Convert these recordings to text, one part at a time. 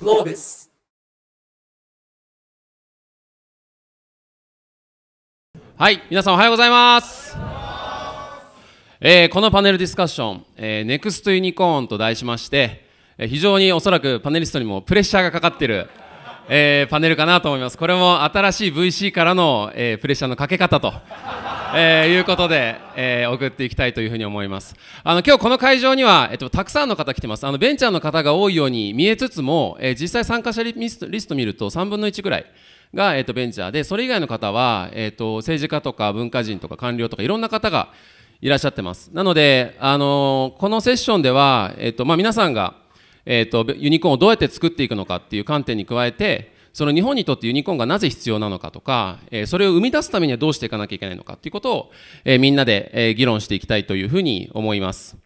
g l o b s はい、皆さんおはようございます。えー、このパネルディスカッション、えー、ネクストユニコーンと題しまして、えー、非常におそらくパネリストにもプレッシャーがかかってる、えー、パネルかなと思います。これも新しい VC からの、えー、プレッシャーのかけ方とえー、いうことで、えー、送っていきたいというふうに思いますあの今日この会場には、えっと、たくさんの方来てますあのベンチャーの方が多いように見えつつも、えー、実際参加者リストリスト見ると3分の1ぐらいが、えっと、ベンチャーでそれ以外の方は、えっと、政治家とか文化人とか官僚とかいろんな方がいらっしゃってますなので、あのこのセッションでは、えっとまあ、皆さんが、えっと、ユニコーンをどうやって作っていくのかっていう観点に加えてその日本にとってユニコーンがなぜ必要なのかとか、えそれを生み出すためにはどうしていかなきゃいけないのかということを、えみんなで、え議論していきたいというふうに思います。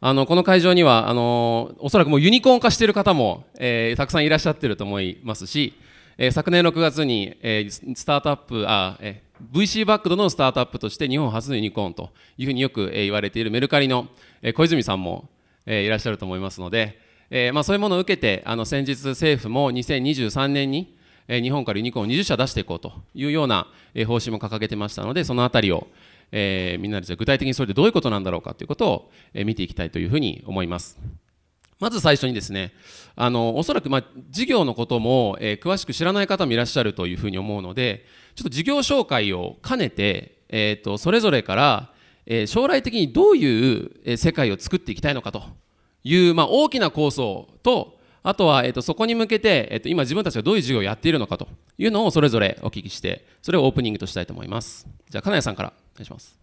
あのこの会場にはあのおそらくもうユニコーン化している方も、えたくさんいらっしゃってると思いますし、え昨年6月に、えスタートアップあ、え VC バックドのスタートアップとして日本初のユニコーンというふうによく、え言われているメルカリの、え小泉さんも、えいらっしゃると思いますので、えー、まあ、そういうものを受けてあの先日政府も2023年に、え日本からユニコーンを20社出していこうというような、え方針も掲げてましたのでそのあたりを、えみんなでじゃ具体的にそれでどういうことなんだろうかということを、え見ていきたいというふうに思います。まず最初にですね、あの、おそらく、まあ、事業のことも、え詳しく知らない方もいらっしゃるというふうに思うので、ちょっと事業紹介を兼ねて、えっ、と、それぞれから、え将来的にどういう世界を作っていきたいのかという、まあ、大きな構想とあとは、えっとそこに向けて、えっと今自分たちがどういう授業をやっているのかというのをそれぞれお聞きしてそれをオープニングとしたいと思いますじゃあ金谷さんからお願いします、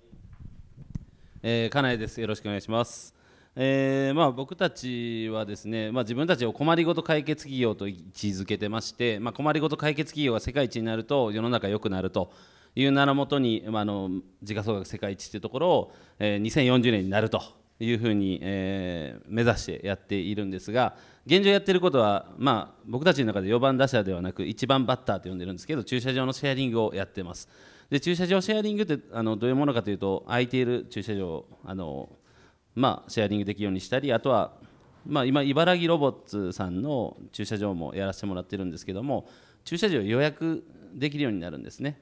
えー、金谷ですよろしくお願いしますえーまあ、僕たちはですね、まあ、自分たちを困りごと解決企業と位置づけてまして、まあ、困りごと解決企業が世界一になると世の中良くなるという名のもとに、まあ、あの時価総額世界一というところを、えー、2040年になるというふうに、えー、目指してやっているんですが現状やってることは、まあ、僕たちの中で4番打者ではなく1番バッターと呼んでるんですけど駐車場のシェアリングをやってますで駐車場シェアリングってあのどういうものかというと空いている駐車場をあの、まあ、シェアリングできるようにしたりあとは、まあ、今茨城ロボッツさんの駐車場もやらせてもらってるんですけども駐車場を予約できるようになるんですね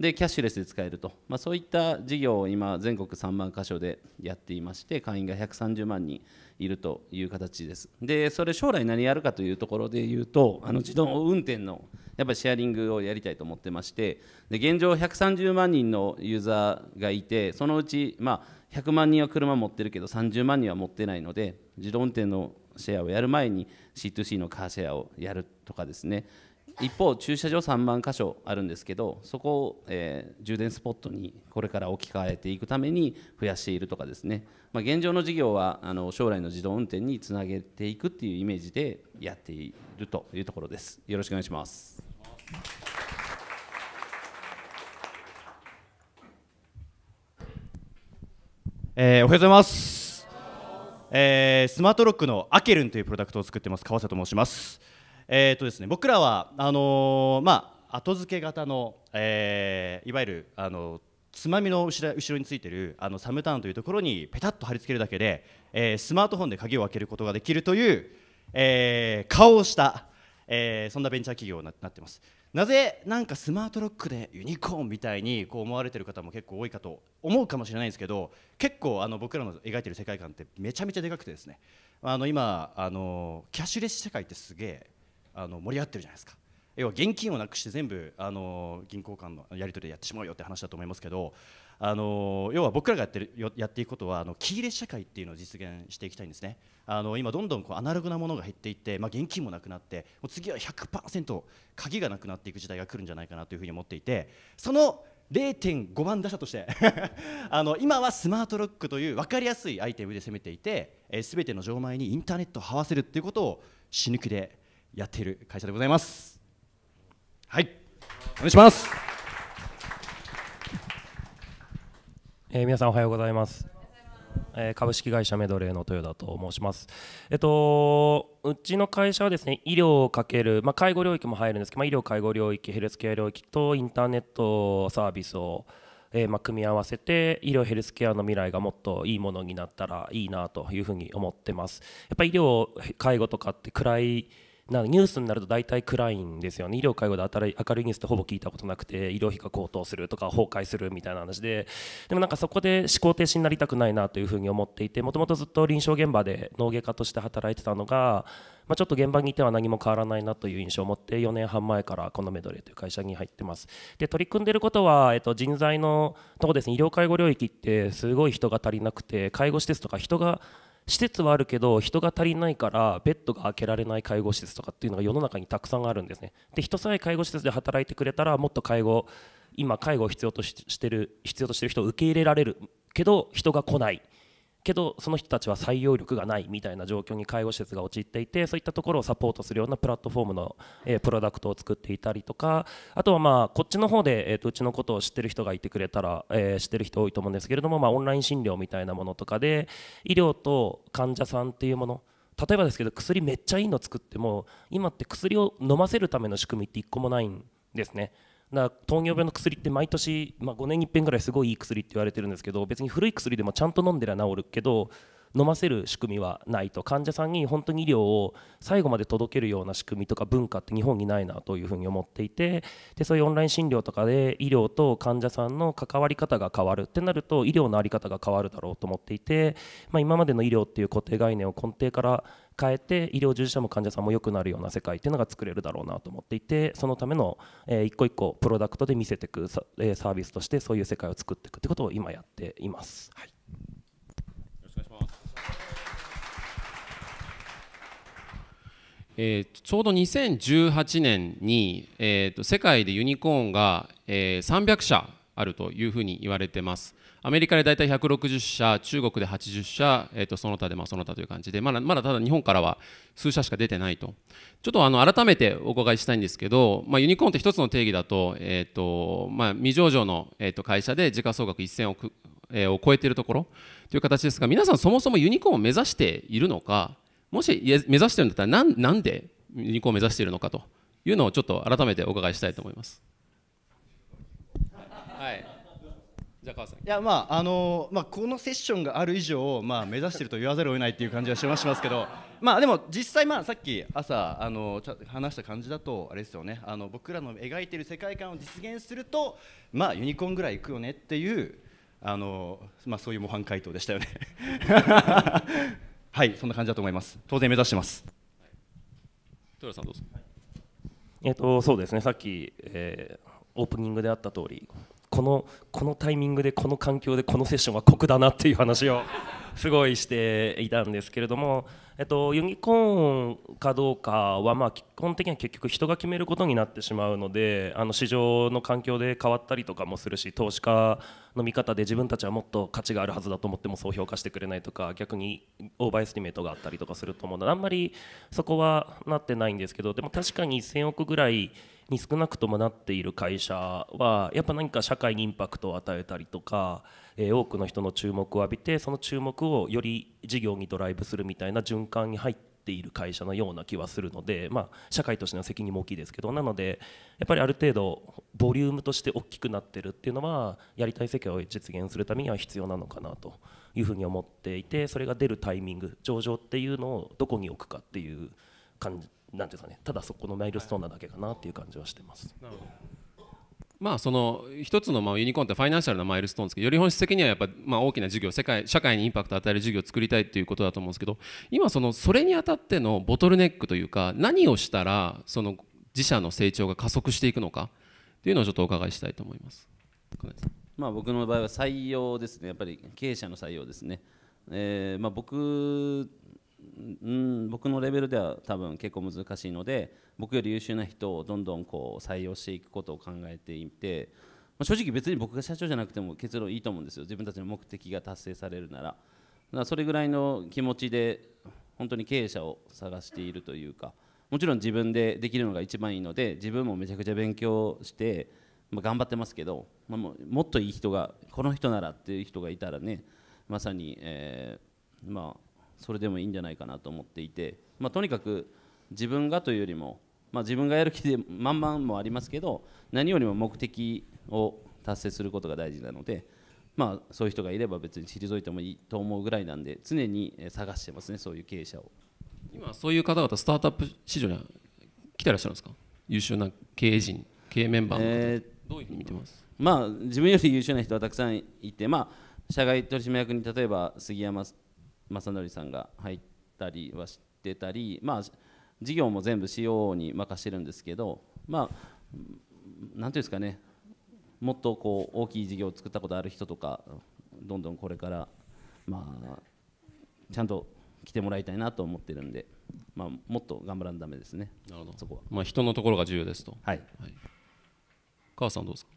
でキャッシュレスで使えると、まあ、そういった事業を今、全国3万箇所でやっていまして、会員が130万人いるという形です。で、それ、将来何やるかというところで言うと、あの自動運転のやっぱりシェアリングをやりたいと思ってまして、で現状、130万人のユーザーがいて、そのうち、まあ、100万人は車持ってるけど、30万人は持ってないので、自動運転のシェアをやる前に C2C のカーシェアをやるとかですね一方駐車場3万箇所あるんですけどそこを、えー、充電スポットにこれから置き換えていくために増やしているとかですね、まあ、現状の事業はあの将来の自動運転につなげていくっていうイメージでやっているというところですよろしくお願いしますえー、おはようございますえー、スマートロックのアケルンというプロダクトを作ってます川瀬と申しますえーとですね、僕らはあのー、まあ、後付け型の、えー、いわゆる、あのつまみの後ろ後ろについてるあのサムタウンというところにペタッと貼り付けるだけで、えー、スマートフォンで鍵を開けることができるという、えー、顔をした、えー、そんなベンチャー企業になってます。なぜなんかスマートロックでユニコーンみたいにこう思われてる方も結構多いかと思うかもしれないんですけど結構あの僕らの描いてる世界観ってめちゃめちゃでかくてですねあの今あのキャッシュレス社会ってすげえあの盛り上がってるじゃないですか要は現金をなくして全部あの銀行間のやり取りでやってしまうよって話だと思いますけどあの要は僕らがやってるやっていくことはあのキ入れ社会っていうのを実現していきたいんですねあの今どんどんこうアナログなものが減っていって、まあ、現金もなくなってもう次は100%鍵がなくなっていく時代が来るんじゃないかなというふうに思っていてその0.5番打者として あの今はスマートロックという分かりやすいアイテムで攻めていてすべ、えー、全ての錠前にインターネットを這わせるっていうことを死ぬ気でやっている会社でございますはいお願いします、えー、皆さんおはようございますえ株式会社メドレーの豊田と申します。えっと、うちの会社はですね、医療をかける、まあ、介護領域も入るんですけど、まあ、医療、介護領域、ヘルスケア領域とインターネットサービスを、えー、まあ、組み合わせて、医療、ヘルスケアの未来がもっといいものになったらいいなというふうに思ってます。やっぱり医療、介護とかって暗いなニュースになると大体暗いんですよね医療介護で明るいニュースってほぼ聞いたことなくて医療費が高騰するとか崩壊するみたいな話ででもなんかそこで思考停止になりたくないなというふうに思っていてもともとずっと臨床現場で農外科として働いてたのが、まあ、ちょっと現場にいては何も変わらないなという印象を持って4年半前からこのメドレーという会社に入ってますで取り組んでることは、えっと、人材のとこですね医療介護領域ってすごい人が足りなくて介護施設とか人が施設はあるけど人が足りないからベッドが開けられない介護施設とかっていうのが世の中にたくさんあるんですねで人さえ介護施設で働いてくれたらもっと介護今介護を必要としてる必要としてる人を受け入れられるけど人が来ないけどその人たちは採用力がないみたいな状況に介護施設が陥っていてそういったところをサポートするようなプラットフォームの、えー、プロダクトを作っていたりとかあとはまあこっちの方で、えーと、うちのことを知ってる人がいてくれたら、えー、知ってる人多いと思うんですけれども、まあ、オンライン診療みたいなものとかで医療と患者さんっていうもの例えばですけど薬めっちゃいいの作っても今って薬を飲ませるための仕組みって1個もないんですね。だから糖尿病の薬って毎年、まあ、5年に1遍ぐらいすごいいい薬って言われてるんですけど別に古い薬でもちゃんと飲んでりゃ治るけど飲ませる仕組みはないと患者さんに本当に医療を最後まで届けるような仕組みとか文化って日本にないなというふうに思っていてでそういうオンライン診療とかで医療と患者さんの関わり方が変わるってなると医療の在り方が変わるだろうと思っていて、まあ、今までの医療っていう固定概念を根底から変えて医療従事者も患者さんも良くなるような世界っていうのが作れるだろうなと思っていてそのための、えー、一個一個プロダクトで見せていくサ,、えー、サービスとしてそういう世界を作っていくってことを今やっています。はいえー、ちょうど2018年に、えーと、世界でユニコーンが、えー、300社あるというふうに言われてます。アメリカで大体160社、中国で80社、えー、とその他でまあその他という感じで、まだまだただ日本からは数社しか出てないと、ちょっとあの改めてお伺いしたいんですけど、まあ、ユニコーンって一つの定義だと、えーとまあ、未上場の、えー、と会社で時価総額1000億、えー、を超えているところという形ですが、皆さん、そもそもユニコーンを目指しているのか、もし目指しているんだったらなん、なんでユニコーンを目指しているのかというのをちょっと改めてお伺いしたいと思います。高橋さんいやまああのまあこのセッションがある以上まあ目指してると言わざるを得ないっていう感じはしますけど まあでも実際まあさっき朝あのち話した感じだとあれですよねあの僕らの描いてる世界観を実現するとまあユニコーンぐらいいくよねっていうあのまあそういう模範解答でしたよね はいそんな感じだと思います当然目指してます豊田さんどうぞ、はい、えっ、ー、とそうですねさっき、えー、オープニングであった通りこのこのタイミングでこの環境でこのセッションは酷だなっていう話を すごいしていたんですけれども、えっと、ユニコーンかどうかは、まあ、基本的には結局人が決めることになってしまうのであの市場の環境で変わったりとかもするし投資家の見方で自分たちはもっと価値があるはずだと思ってもそう評価してくれないとか逆にオーバーエスティメートがあったりとかすると思うのであんまりそこはなってないんですけどでも確かに1000億ぐらいに少なくともなっている会社はやっぱ何か社会にインパクトを与えたりとか、えー、多くの人の注目を浴びてその注目をより事業にドライブするみたいな循環に入っている会社のような気はするので、まあ、社会としての責任も大きいですけどなのでやっぱりある程度ボリュームとして大きくなってるっていうのはやりたい世界を実現するためには必要なのかなというふうに思っていてそれが出るタイミング上場っていうのをどこに置くかっていう感じなんていうかねただそこのマイルストーンなだけかなっていう感じはしてます。まあその一つのまあユニコーンってファイナンシャルなマイルストーンですけどより本質的にはやっぱまあ大きな事業世界社会にインパクトを与える事業を作りたいということだと思うんですけど今そのそれにあたってのボトルネックというか何をしたらその自社の成長が加速していくのかというのをちょっとお伺いしたいと思います。まあ、僕の場合は採用ですね、やっぱり経営者の採用ですね、えーまあ、僕ん僕のレベルでは多分結構難しいので僕より優秀な人をどんどんこう採用していくことを考えていて、まあ、正直別に僕が社長じゃなくても結論いいと思うんですよ自分たちの目的が達成されるならだからそれぐらいの気持ちで本当に経営者を探しているというかもちろん自分でできるのが一番いいので自分もめちゃくちゃ勉強して、まあ、頑張ってますけど、まあ、もっといい人がこの人ならっていう人がいたらねまさに、えー、まあそれでもいいんじゃないかなと思っていて、まあ、とにかく自分がというよりも、まあ、自分がやる気で満々もありますけど何よりも目的を達成することが大事なので、まあ、そういう人がいれば別に退いてもいいと思うぐらいなんで常に探してますねそういう経営者を今そういう方々スタートアップ市場に来てらっしゃるんですか優秀な経営陣経営メンバーの方、えー、どういうふうに見てますまあ自分より優秀な人はたくさんいてまあ社外取締役に例えば杉山正則さんが入ったりはしてたり、まあ、事業も全部 COO に任してるんですけど、まあ、なんていうんですかね、もっとこう大きい事業を作ったことある人とか、どんどんこれから、まあ、ちゃんと来てもらいたいなと思ってるんで、まあ、もっと頑張らんだめですね、なるほどそこは。まあ、人のところが重要ですと。はい、はい、さんどうですか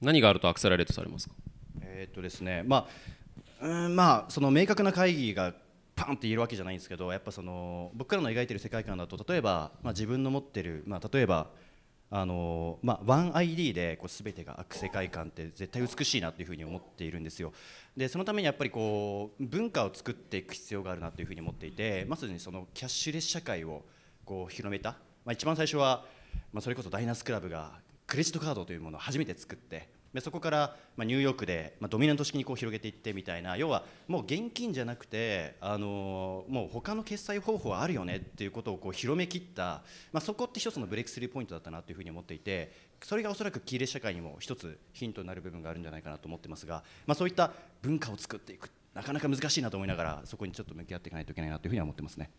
何があるとアクセラレートされますかえー、っとですね、まあうんまあその明確な会議がパンって言えるわけじゃないんですけどやっぱその僕らの描いてる世界観だと例えば、まあ、自分の持ってる、まあ、例えばあのまあ、1ID でこう全てが開く世界観って絶対美しいなというふうに思っているんですよでそのためにやっぱりこう文化を作っていく必要があるなというふうに思っていてまさにそのキャッシュレス社会をこう広めた、まあ、一番最初は、まあ、それこそダイナスクラブがクレジットカードというものを初めて作ってでそこからまニューヨークでまドミナント式にこう広げていってみたいな要はもう現金じゃなくてあのもう他の決済方法あるよねっていうことをこう広めきった、まあ、そこって一つのブレイクスリーポイントだったなというふうに思っていてそれがおそらく喜入社会にも一つヒントになる部分があるんじゃないかなと思ってますが、まあ、そういった文化を作っていくなかなか難しいなと思いながらそこにちょっと向き合っていかないといけないなというふうに思ってますね。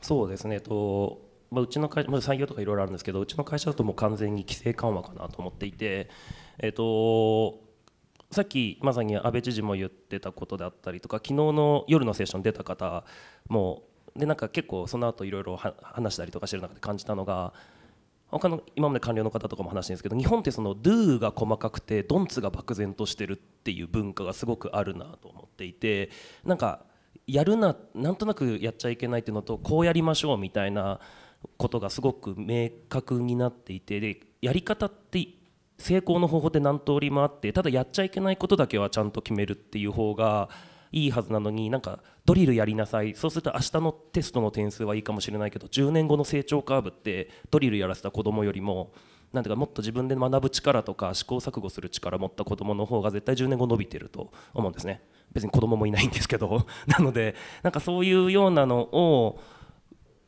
そうですねとまあ、うちの会社、まあ、産業とかいろいろあるんですけどうちの会社だともう完全に規制緩和かなと思っていて、えーと、さっきまさに安倍知事も言ってたことであったりとか昨日の夜のセッション出た方もでなんか結構その後いろいろ話したりとかしてる中で感じたのが他の今まで官僚の方とかも話してるんですけど日本ってその do が細かくてドンツが漠然としてるっていう文化がすごくあるなと思っていてなんかやるななんとなくやっちゃいけないっていうのとこうやりましょうみたいなことがすごく明確になっていてでやり方って成功の方法って何通りもあってただやっちゃいけないことだけはちゃんと決めるっていう方がいいはずなのになんかドリルやりなさいそうすると明日のテストの点数はいいかもしれないけど10年後の成長カーブってドリルやらせた子供よりもなんていうかもっと自分で学ぶ力とか試行錯誤する力持った子供の方が絶対10年後伸びてると思うんですね別に子供もいないんですけど なのでなんかそういうようなのを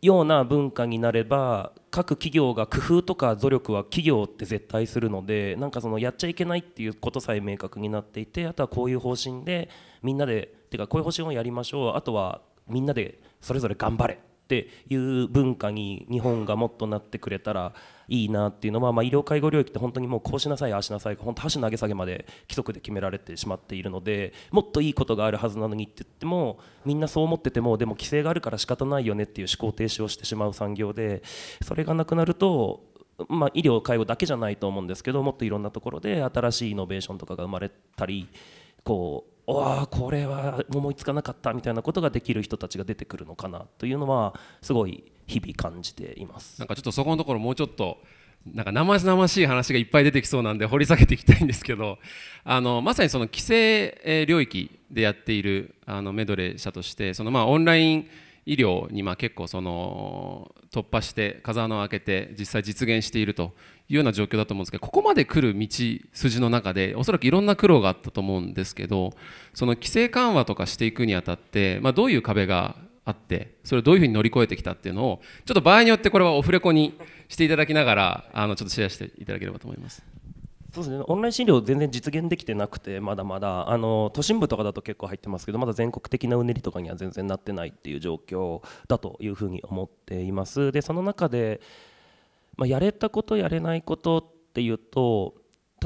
ような文化になれば各企業が工夫とか努力は企業って絶対するのでなんかそのやっちゃいけないっていうことさえ明確になっていてあとはこういう方針でみんなでてかこういう方針をやりましょうあとはみんなでそれぞれ頑張れっていう文化に日本がもっとなってくれたらいいなっていうのは、まあ、医療介護領域って本当にもうこうしなさいああしなさい本当箸投げ下げまで規則で決められてしまっているのでもっといいことがあるはずなのにって言ってもみんなそう思っててもでも規制があるから仕方ないよねっていう思考停止をしてしまう産業でそれがなくなるとまあ、医療介護だけじゃないと思うんですけどもっといろんなところで新しいイノベーションとかが生まれたりこうわあこれは思いつかなかったみたいなことができる人たちが出てくるのかなというのはすごい日々感じていますなんかちょっとそこのところもうちょっとなんか生々しい話がいっぱい出てきそうなんで掘り下げていきたいんですけどあのまさにその規制領域でやっているあのメドレー社としてそのまあオンライン医療にまあ結構その突破して風穴を開けて実際実現しているというような状況だと思うんですけどここまで来る道筋の中でおそらくいろんな苦労があったと思うんですけどその規制緩和とかしていくにあたってまあどういう壁があってそれをどういうふうに乗り越えてきたっていうのをちょっと場合によってこれはオフレコにしていただきながらあのちょっとシェアしていただければと思います。そうですね、オンライン診療全然実現できてなくてまだまだあの都心部とかだと結構入ってますけどまだ全国的なうねりとかには全然なってないっていう状況だというふうに思っていますでその中で、まあ、やれたことやれないことっていうと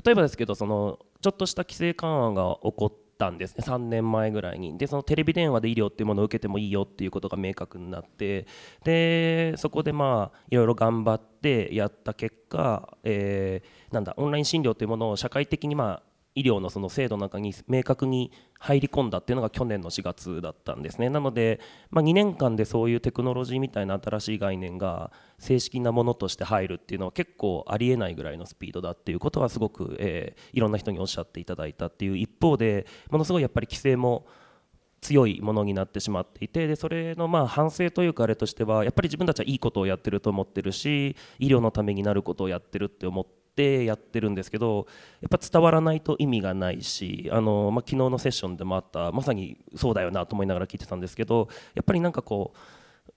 例えばですけどそのちょっとした規制緩和が起こってたんですね3年前ぐらいにでそのテレビ電話で医療っていうものを受けてもいいよっていうことが明確になってでそこでまあいろいろ頑張ってやった結果、えー、なんだオンライン診療っていうものを社会的にまあ医療のその制度の中に明確に入り込んだっていうのが去年の4月だったんですねなので、まあ、2年間でそういうテクノロジーみたいな新しい概念が正式なものとして入るっていうのは結構ありえないぐらいのスピードだっていうことはすごく、えー、いろんな人におっしゃっていただいたっていう一方でものすごいやっぱり規制も強いものになってしまっていてでそれのまあ反省というかあれとしてはやっぱり自分たちはいいことをやってると思ってるし医療のためになることをやってるって思ってってやってるんですけどやっぱ伝わらないと意味がないしあの、まあ、昨日のセッションでもあったまさにそうだよなと思いながら聞いてたんですけどやっぱりなんかこう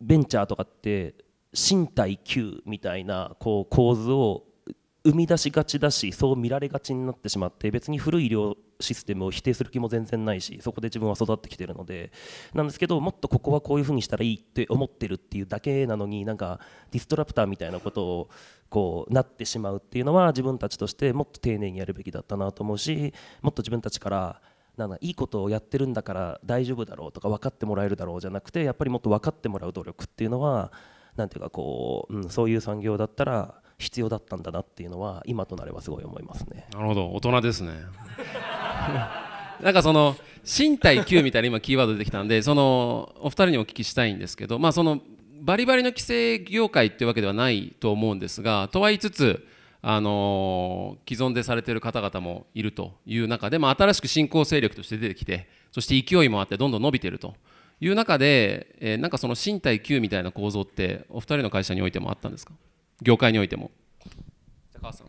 ベンチャーとかって身体9みたいなこう構図を生み出しがちだしそう見られがちになってしまって別に古い療システムを否定する気も全然ないしそこで自分は育ってきてるのでなんですけどもっとここはこういうふうにしたらいいって思ってるっていうだけなのになんかディストラクターみたいなことをこうなってしまうっていうのは自分たちとしてもっと丁寧にやるべきだったなと思うしもっと自分たちからなんいいことをやってるんだから大丈夫だろうとか分かってもらえるだろうじゃなくてやっぱりもっと分かってもらう努力っていうのはなんていうかこう、うん、そういう産業だったら必要だったんだなっていうのは今となればすごい思いますねなるほど大人ですね なんかその身体9みたいな今キーワード出てきたんでそのお二人にお聞きしたいんですけどまあそのバリバリの規制業界っていうわけではないと思うんですがとは言いつつあの既存でされてる方々もいるという中で、まあ、新しく新興勢力として出てきてそして勢いもあってどんどん伸びてるという中で、えなんかその身体9みたいな構造ってお二人の会社においてもあったんですか業界においても。さん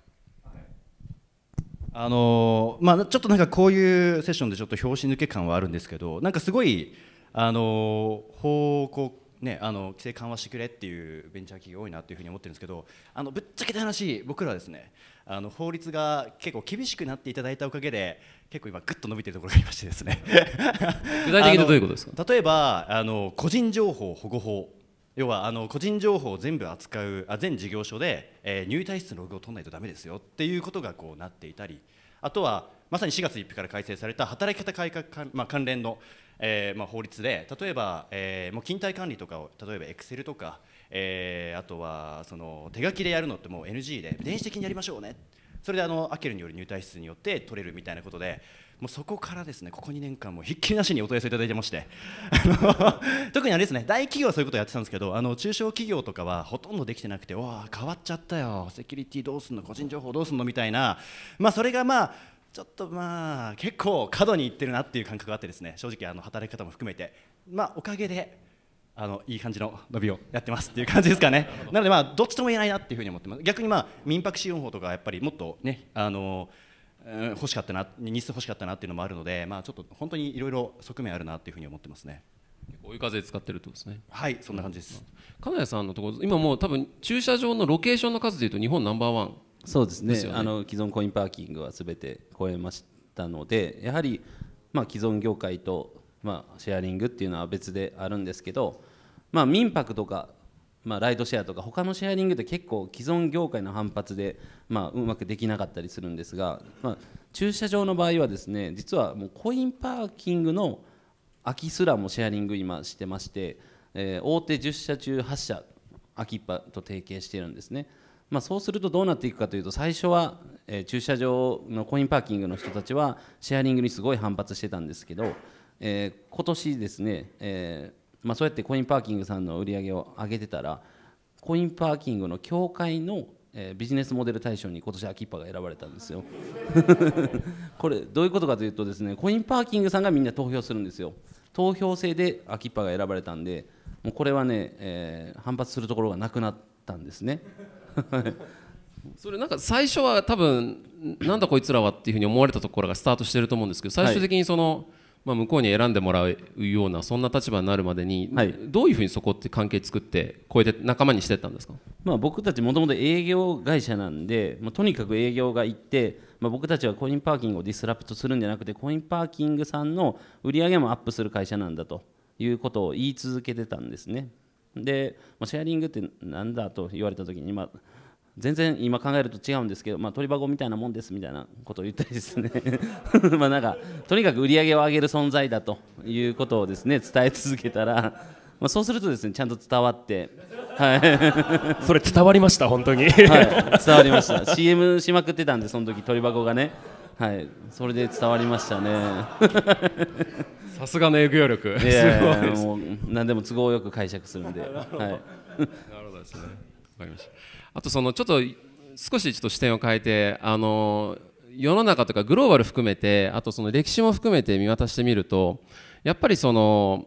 あのまあ、ちょっとなんかこういうセッションでちょっと拍子抜け感はあるんですけどなんかすごい、あの方向ね、あの規制緩和してくれっていうベンチャー企業多いなというふうに思ってるんですけどあのぶっちゃけた話僕らはですねあの法律が結構厳しくなっていただいたおかげで結構今ぐっと伸びてるところがありましてですね具体的にどういうことですか 例えばあの個人情報保護法要はあの個人情報を全部扱うあ全事業所で、えー、入退室のログを取らないとだめですよっていうことがこうなっていたりあとはまさに4月1日から改正された働き方改革か、まあ、関連の、えーまあ、法律で例えば、えー、もう勤怠管理とかを例えばエクセルとか、えー、あとはその手書きでやるのってもう NG で電子的にやりましょうねそれであのアケルによる入退室によって取れるみたいなことでもうそこからですねここ2年間もひっきりなしにお問い合わせいただいてまして 特にあれですね大企業はそういうことをやってたんですけどあの中小企業とかはほとんどできてなくてわあ変わっちゃったよセキュリティどうすんの個人情報どうすんのみたいなまあそれがまあちょっとまあ結構過度にいってるなっていう感覚があってですね正直あの働き方も含めてまあおかげであのいい感じの伸びをやってますっていう感じですかねなのでまあどっちとも言えないなっていうふうに思ってます逆にまあ民泊資本法とかやっぱりもっとねあのー欲しかったな日数欲しかったなっていうのもあるので、まあ、ちょっと本当にいろいろ側面あるなっていうふうに思ってますね。追い風使ってるってことですね。はい、そんな感じです。金谷さんのところ、今もう多分駐車場のロケーションの数でいうと日本ナンバーワン、ね。そうですね。あの既存コインパーキングはすべて超えましたので、やはりまあ既存業界とまあシェアリングっていうのは別であるんですけど、まあ民泊とかまあ、ライドシェアとか他のシェアリングって結構既存業界の反発で、まあ、うまくできなかったりするんですが、まあ、駐車場の場合はですね実はもうコインパーキングの空きすらもシェアリング今してまして、えー、大手10社中8社空きっぱと提携してるんですね。まあ、そうするとどうなっていくかというと最初は、えー、駐車場のコインパーキングの人たちはシェアリングにすごい反発してたんですけど、えー、今年ですね、えー、まあ、そうやってコインパーキングさんの売り上げを上げてたらコインパーキングの協会の、えー、ビジネスモデル大賞に今年秋っぱが選ばれたんですよ これどういうことかというとですねコインパーキングさんがみんな投票するんですよ投票制で秋っぱが選ばれたんでもうこれはね、えー、反発するところがなくなったんですね それなんか最初は多分なんだこいつらはっていうふうに思われたところがスタートしてると思うんですけど最終的にその、はいまあ、向こうに選んでもらうようなそんな立場になるまでに、はい、どういうふうにそこって関係作ってこうやって仲間にしてったんですか、まあ、僕たちもともと営業会社なんで、まあ、とにかく営業が行って、まあ、僕たちはコインパーキングをディスラプトするんじゃなくてコインパーキングさんの売り上げもアップする会社なんだということを言い続けてたんですね。で、まあ、シェアリングって何だと言われた時に、まあ全然今考えると違うんですけど、まあ、鳥箱みたいなもんですみたいなことを言ったりですね まあなんかとにかく売り上げを上げる存在だということをですね伝え続けたら、まあ、そうするとですねちゃんと伝わって、はい、それ伝わりました本当に、はい、伝わりました CM しまくってたんでその時鳥箱がねはい、それで伝わりましたね。さすがの営業力。いやいやいやすごいもう何でも都合よく解釈するんで。はい。なるほどですね。かりましたあとそのちょっと少しちょっと視点を変えてあの世の中とかグローバル含めてあとその歴史も含めて見渡してみるとやっぱりその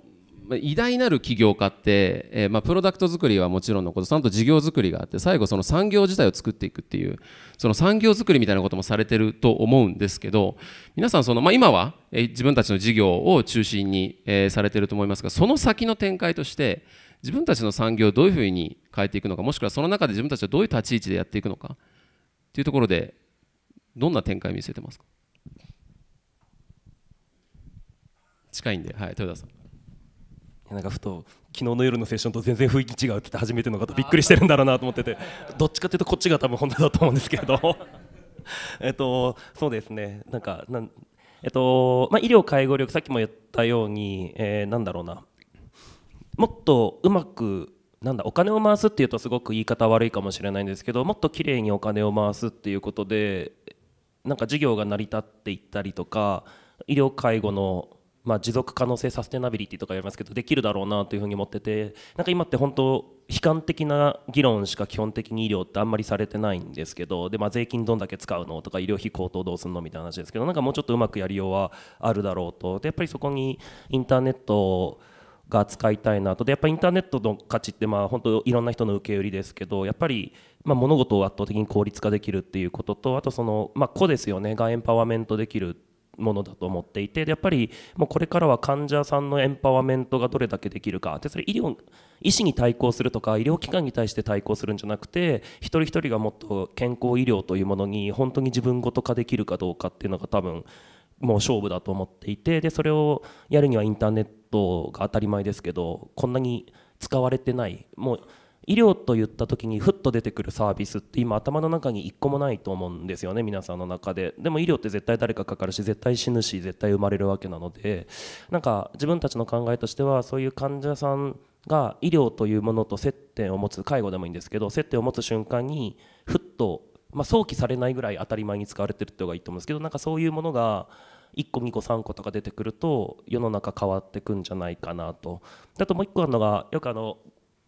偉大なる起業家って、えー、まあ、プロダクト作りはもちろんのことちゃんと事業作りがあって最後その産業自体を作っていくっていうその産業作りみたいなこともされてると思うんですけど皆さんその、まあ、今は、えー、自分たちの事業を中心に、えー、されてると思いますがその先の展開として自分たちの産業をどういうふうに変えていくのかもしくはその中で自分たちはどういう立ち位置でやっていくのかというところでどんな展開見せてますか近いんで、はい、豊田さん。なんかふと昨日の夜のセッションと全然雰囲気違うってっ初めての方びっくりしてるんだろうなと思ってて どっちかというとこっちが多分本当だと思うんですけど えっとそうですねなんかなんえっとまあ、医療介護力さっきも言ったように、えなんだろうなもっとうまくなんだお金を回すっていうとすごく言い方悪いかもしれないんですけどもっときれいにお金を回すっていうことでなんか事業が成り立っていったりとか医療介護の、まあ、持続可能性サステナビリティとかやりますけどできるだろうなというふうに思っててなんか今って本当悲観的な議論しか基本的に医療ってあんまりされてないんですけどで、まあ、税金どんだけ使うのとか医療費高騰どうすんのみたいな話ですけどなんかもうちょっとうまくやりようはあるだろうとでやっぱりそこにインターネットをが使いたいなとでやっぱインターネットの価値ってまあ本当いろんな人の受け売りですけどやっぱりま物事を圧倒的に効率化できるっていうこととあとそのま個ですよねがエンパワーメントできるものだと思っていてでやっぱりもうこれからは患者さんのエンパワーメントがどれだけできるかでそれ医療医師に対抗するとか医療機関に対して対抗するんじゃなくて一人一人がもっと健康医療というものに本当に自分ごと化できるかどうかっていうのが多分もう勝負だと思っていてでそれをやるにはインターネットとが当たり前ですけどこんなに使われてないもう医療といった時にふっと出てくるサービスって今頭の中に1個もないと思うんですよね皆さんの中ででも医療って絶対誰かかかるし絶対死ぬし絶対生まれるわけなのでなんか自分たちの考えとしてはそういう患者さんが医療というものと接点を持つ介護でもいいんですけど接点を持つ瞬間にふっと、まあ、想起されないぐらい当たり前に使われてるっていうのがいいと思うんですけどなんかそういうものが1個2個3個とか出てくると世の中変わってくんじゃないかなとあともう1個あるのがよくあの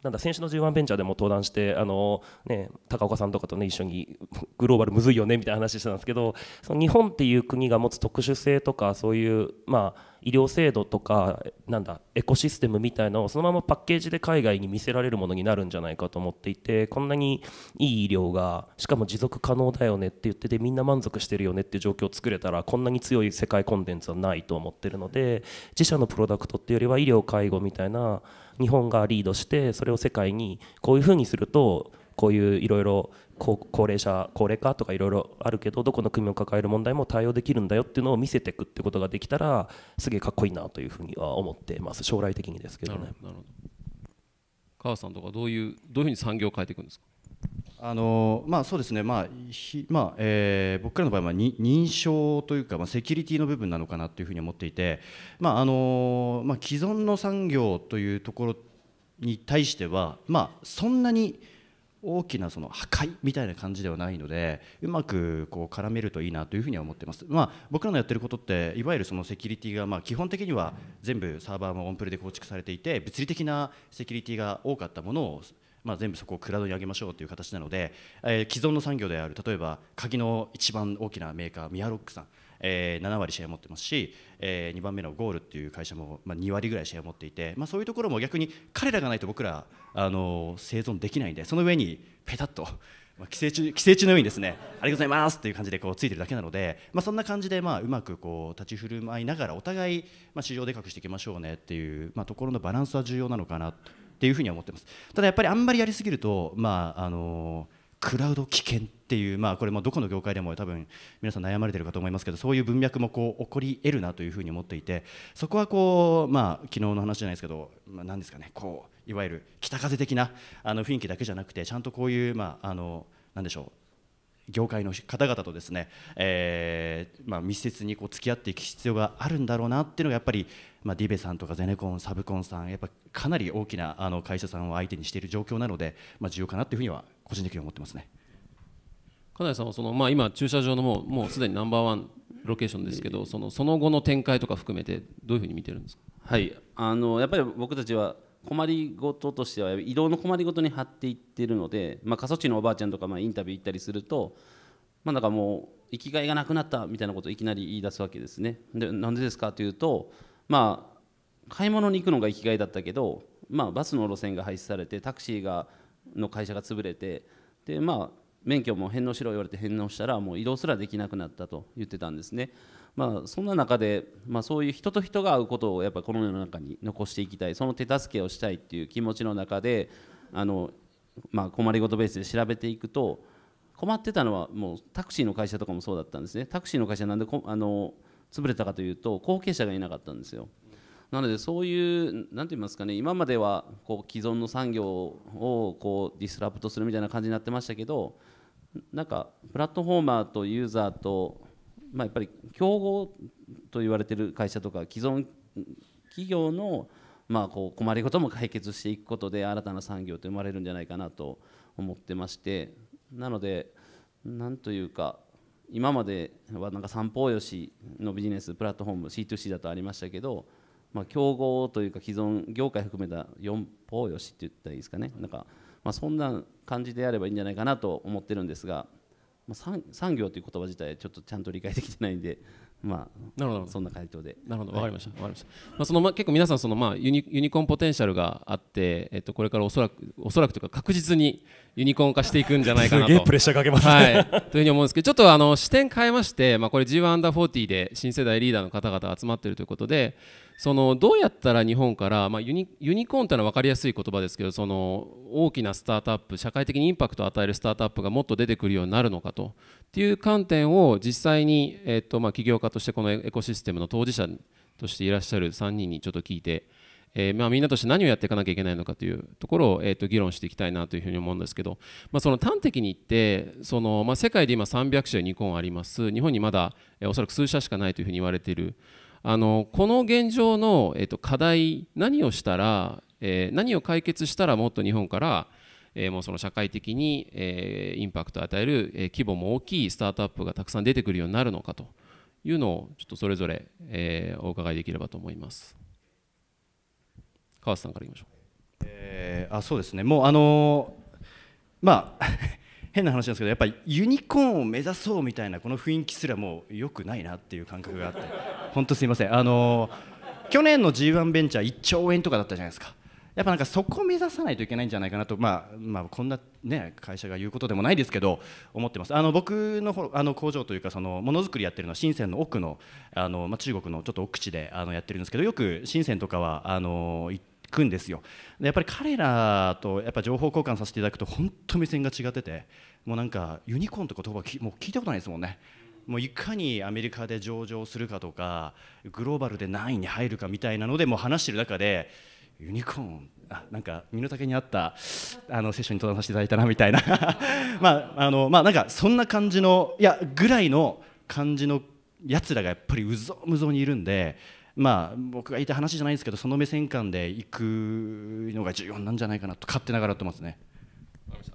なんだ先週の G1 ベンチャーでも登壇してあの、ね、高岡さんとかと、ね、一緒にグローバルむずいよねみたいな話してたんですけどその日本っていう国が持つ特殊性とかそういう、まあ、医療制度とかなんだエコシステムみたいのをそのままパッケージで海外に見せられるものになるんじゃないかと思っていてこんなにいい医療がしかも持続可能だよねって言っててみんな満足してるよねっていう状況を作れたらこんなに強い世界コンテンツはないと思ってるので自社のプロダクトっていうよりは医療介護みたいな日本がリードしてそれを世界にこういうふうにするとこういういろいろ高齢者高齢化とかいろいろあるけどどこの国を抱える問題も対応できるんだよっていうのを見せていくってことができたらすげえかっこいいなというふうには思ってます将来的にですけどね。川さんとかどういうどういうふうに産業を変えていくんですかあのまあ、そうですね、まあまあえー、僕らの場合は認証というか、まあ、セキュリティの部分なのかなというふうに思っていて、まああのまあ、既存の産業というところに対しては、まあ、そんなに大きなその破壊みたいな感じではないのでうまくこう絡めるといいなというふうには思ってます、まあ、僕らのやってることっていわゆるそのセキュリティがまが基本的には全部サーバーもオンプレで構築されていて物理的なセキュリティが多かったものをまあ、全部そこをクラウドに上げましょうという形なので、えー、既存の産業である例えば鍵の一番大きなメーカーミアロックさんえー、7割シェア持ってますし、えー、2番目のゴールっていう会社も、まあ、2割ぐらいシェア持っていて、まあ、そういうところも逆に彼らがないと僕ら、あのー、生存できないんでその上にペタッと。ま寄生虫寄生虫のようにですねありがとうございますという感じでこうついてるだけなので、まあ、そんな感じで、まあ、うまくこう立ち振る舞いながらお互い、まあ、市場でかくしていきましょうねっていう、まあ、ところのバランスは重要なのかなとっていうふうには思ってますただやっぱりあんまりやりすぎるとまああのクラウド危険っていう、まあ、これもどこの業界でも多分皆さん悩まれてるかと思いますけどそういう文脈もこう起こり得るなというふうに思っていてそこはこう、まあ、昨日の話じゃないですけど、まあ、何ですかねこういわゆる北風的なあの雰囲気だけじゃなくてちゃんとこういう、まあ、あのなんでしょう業界の方々とですね、えーまあ、密接にこう付き合っていく必要があるんだろうなっていうのがやっぱり、まあ、ディベさんとかゼネコンサブコンさんやっぱかなり大きなあの会社さんを相手にしている状況なので、まあ、重要かなというふうには個人的に思ってますね金谷さんはその、まあ、今駐車場のもうもうすでにナンバーワンロケーションですけどそのその後の展開とか含めてどういうふうに見てるんですかはいあのやっぱり僕たちは困りごととしては移動の困りごとに張っていってるので、まあ、過疎地のおばあちゃんとかまあインタビュー行ったりすると、まあ、なんかもう生きがいがなくなったみたいなことをいきなり言い出すわけですね。でなんでですかというと、まあ、買い物に行くのが生きがいだったけど、まあ、バスの路線が廃止されてタクシーがの会社が潰れてで、まあ、免許も返納しろ言われて返納したらもう移動すらできなくなったと言ってたんですね。まあ、そんな中で、まあ、そういう人と人が会うことをやっぱこの世の中に残していきたいその手助けをしたいっていう気持ちの中であの、まあ、困りごとベースで調べていくと困ってたのはもうタクシーの会社とかもそうだったんですねタクシーの会社なんでこあの潰れたかというと後継者がいなかったんですよ。なのでそういう何て言いますかね今まではこう既存の産業をこうディスラプトするみたいな感じになってましたけどなんかプラットフォーマーとユーザーと、まあ、やっぱり競合と言われてる会社とか既存企業のまあこう困りごとも解決していくことで新たな産業って生まれるんじゃないかなと思ってましてなのでなんというか今まではなんか三方よしのビジネスプラットフォーム C2C だとありましたけどまあ競合というか既存業界含めた四方よしって言ったらいいですかねなんかまあ、そんな感じであればいいんじゃないかなと思ってるんですが、まあ、産業という言葉自体ちょっとちゃんと理解できてないんで。まあ、なるほどそんな回答で。なるほど、わ、はい、かりました、わかりました。まあ、その、まあ、結構皆さん、その、まあ、ユニ、ユニコーンポテンシャルがあって、えっと、これからおそらく、おそらくというか、確実に。ユニコーン化していくんじゃないかなと。プレッシャーかけます、ね、はい。というふうに思うんですけど、ちょっと、あの、視点変えまして、まあ、これ G1 ンダー40で、新世代リーダーの方々集まっているということで。そのどうやったら日本から、まあ、ユニユニコーンというのは分かりやすい言葉ですけどその大きなスタートアップ社会的にインパクトを与えるスタートアップがもっと出てくるようになるのかとっていう観点を実際に、えっとまあ、起業家としてこのエコシステムの当事者としていらっしゃる3人にちょっと聞いて、えー、まあ、みんなとして何をやっていかなきゃいけないのかというところを、えっと議論していきたいなというふうに思うんですけど、まあ、その端的に言ってその、まあ、世界で今300社ユニコーンあります日本にまだ、えおそらく数社しかないというふうに言われている。あのこの現状の、えー、と課題何をしたら、えー、何を解決したらもっと日本から、えー、もうその社会的に、えー、インパクトを与える、えー、規模も大きいスタートアップがたくさん出てくるようになるのかというのをちょっとそれぞれ、えー、お伺いできればと思います。川瀬さんからいきましょう。えー、あそうですねもうあのー、まあ変な話なんですけどやっぱりユニコーンを目指そうみたいなこの雰囲気すらもう良くないなっていう感覚があって本当すいませんあの去年の G1 ベンチャー1兆円とかだったじゃないですかやっぱなんかそこを目指さないといけないんじゃないかなと、まあまあ、こんな、ね、会社が言うことでもないですけど思ってますあの僕のあの工場というかそのものづくりやってるのは深センの奥のあの、まあ、中国のちょっと奥地であのやってるんですけどよく深センとかはあの行って。くんですよでやっぱり彼らとやっぱ情報交換させていただくと本当目線が違っててもうなんかユニコーンとか言葉もう聞いたことないですもんねもういかにアメリカで上場するかとかグローバルで何位に入るかみたいなのでもう話してる中でユニコーンあなんか身の丈に合ったあのセッションに登壇させていただいたなみたいな まああのまあなんかそんな感じのいやぐらいの感じのやつらがやっぱりうぞうむぞうにいるんでまあ、僕が言いた話じゃないですけどその目線感でいくのが重要なんじゃないかなと勝手ながらと思いますね。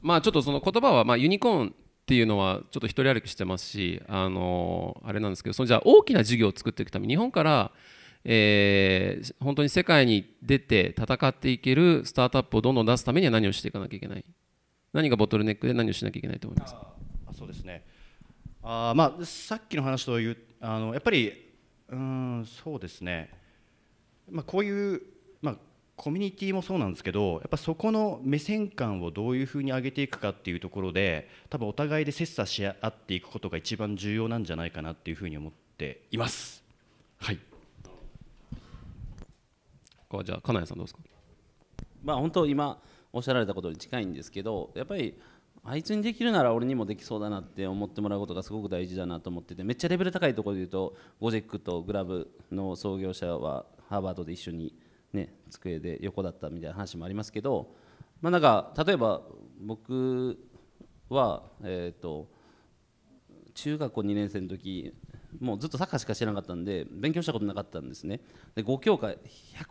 まあ、ちょっとその言葉は、まあ、ユニコーンっていうのはちょっと一人歩きしてますし、あのあれなんですけどそのじゃあ大きな事業を作っていくために日本から、えー、本当に世界に出て戦っていけるスタートアップをどんどん出すためには何をしていかなきゃいけない何がボトルネックで何をしなきゃいけないと思いますあそうですねあ、まあ、さっきの話というあのやっぱりうんそうですね、まあ、こういう、まあ、コミュニティもそうなんですけどやっぱそこの目線感をどういうふうに上げていくかっていうところで多分お互いで切磋し合っていくことが一番重要なんじゃないかなっていうふうに思っています。はいじゃあ金谷さんどうですか、まあ、本当今おっしゃられたことに近いんですけどやっぱりあいつにできるなら俺にもできそうだなって思ってもらうことがすごく大事だなと思っててめっちゃレベル高いところで言うとゴジェックとグラブの創業者はハーバードで一緒に、ね、机で横だったみたいな話もありますけど、まあ、なんか例えば僕は、えーと、中学校2年生の時もうずっとサッカーしか知らなかったんで勉強したことなかったんですねで5教科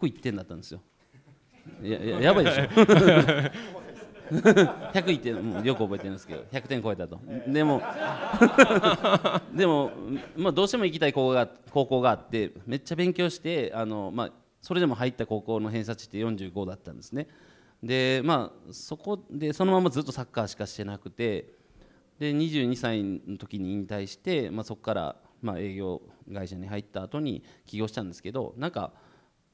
101点だったんですよややばいでしょ 100いって、うん、よく覚えてるんですけど100点超えたとでも でも、まあ、どうしても行きたい高校が高校があってめっちゃ勉強してあの、まあ、それでも入った高校の偏差値って45だったんですねでまあそこでそのままずっとサッカーしかしてなくてで22歳の時に引退して、まあ、そこから、まあ、営業会社に入った後に起業したんですけどなんか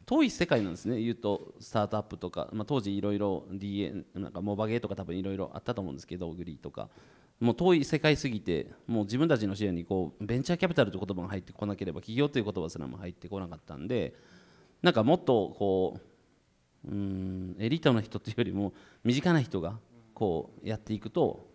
遠い世界なんですね言うとスタートアップとか、まあ、当時いろいろ DA なんかモバゲーとか多分いろいろあったと思うんですけどグリーとかもう遠い世界すぎてもう自分たちの視野にこうベンチャーキャピタルという言葉が入ってこなければ起業という言葉すらも入ってこなかったんでなんかもっとこううんエリートの人というよりも身近な人がこうやっていくと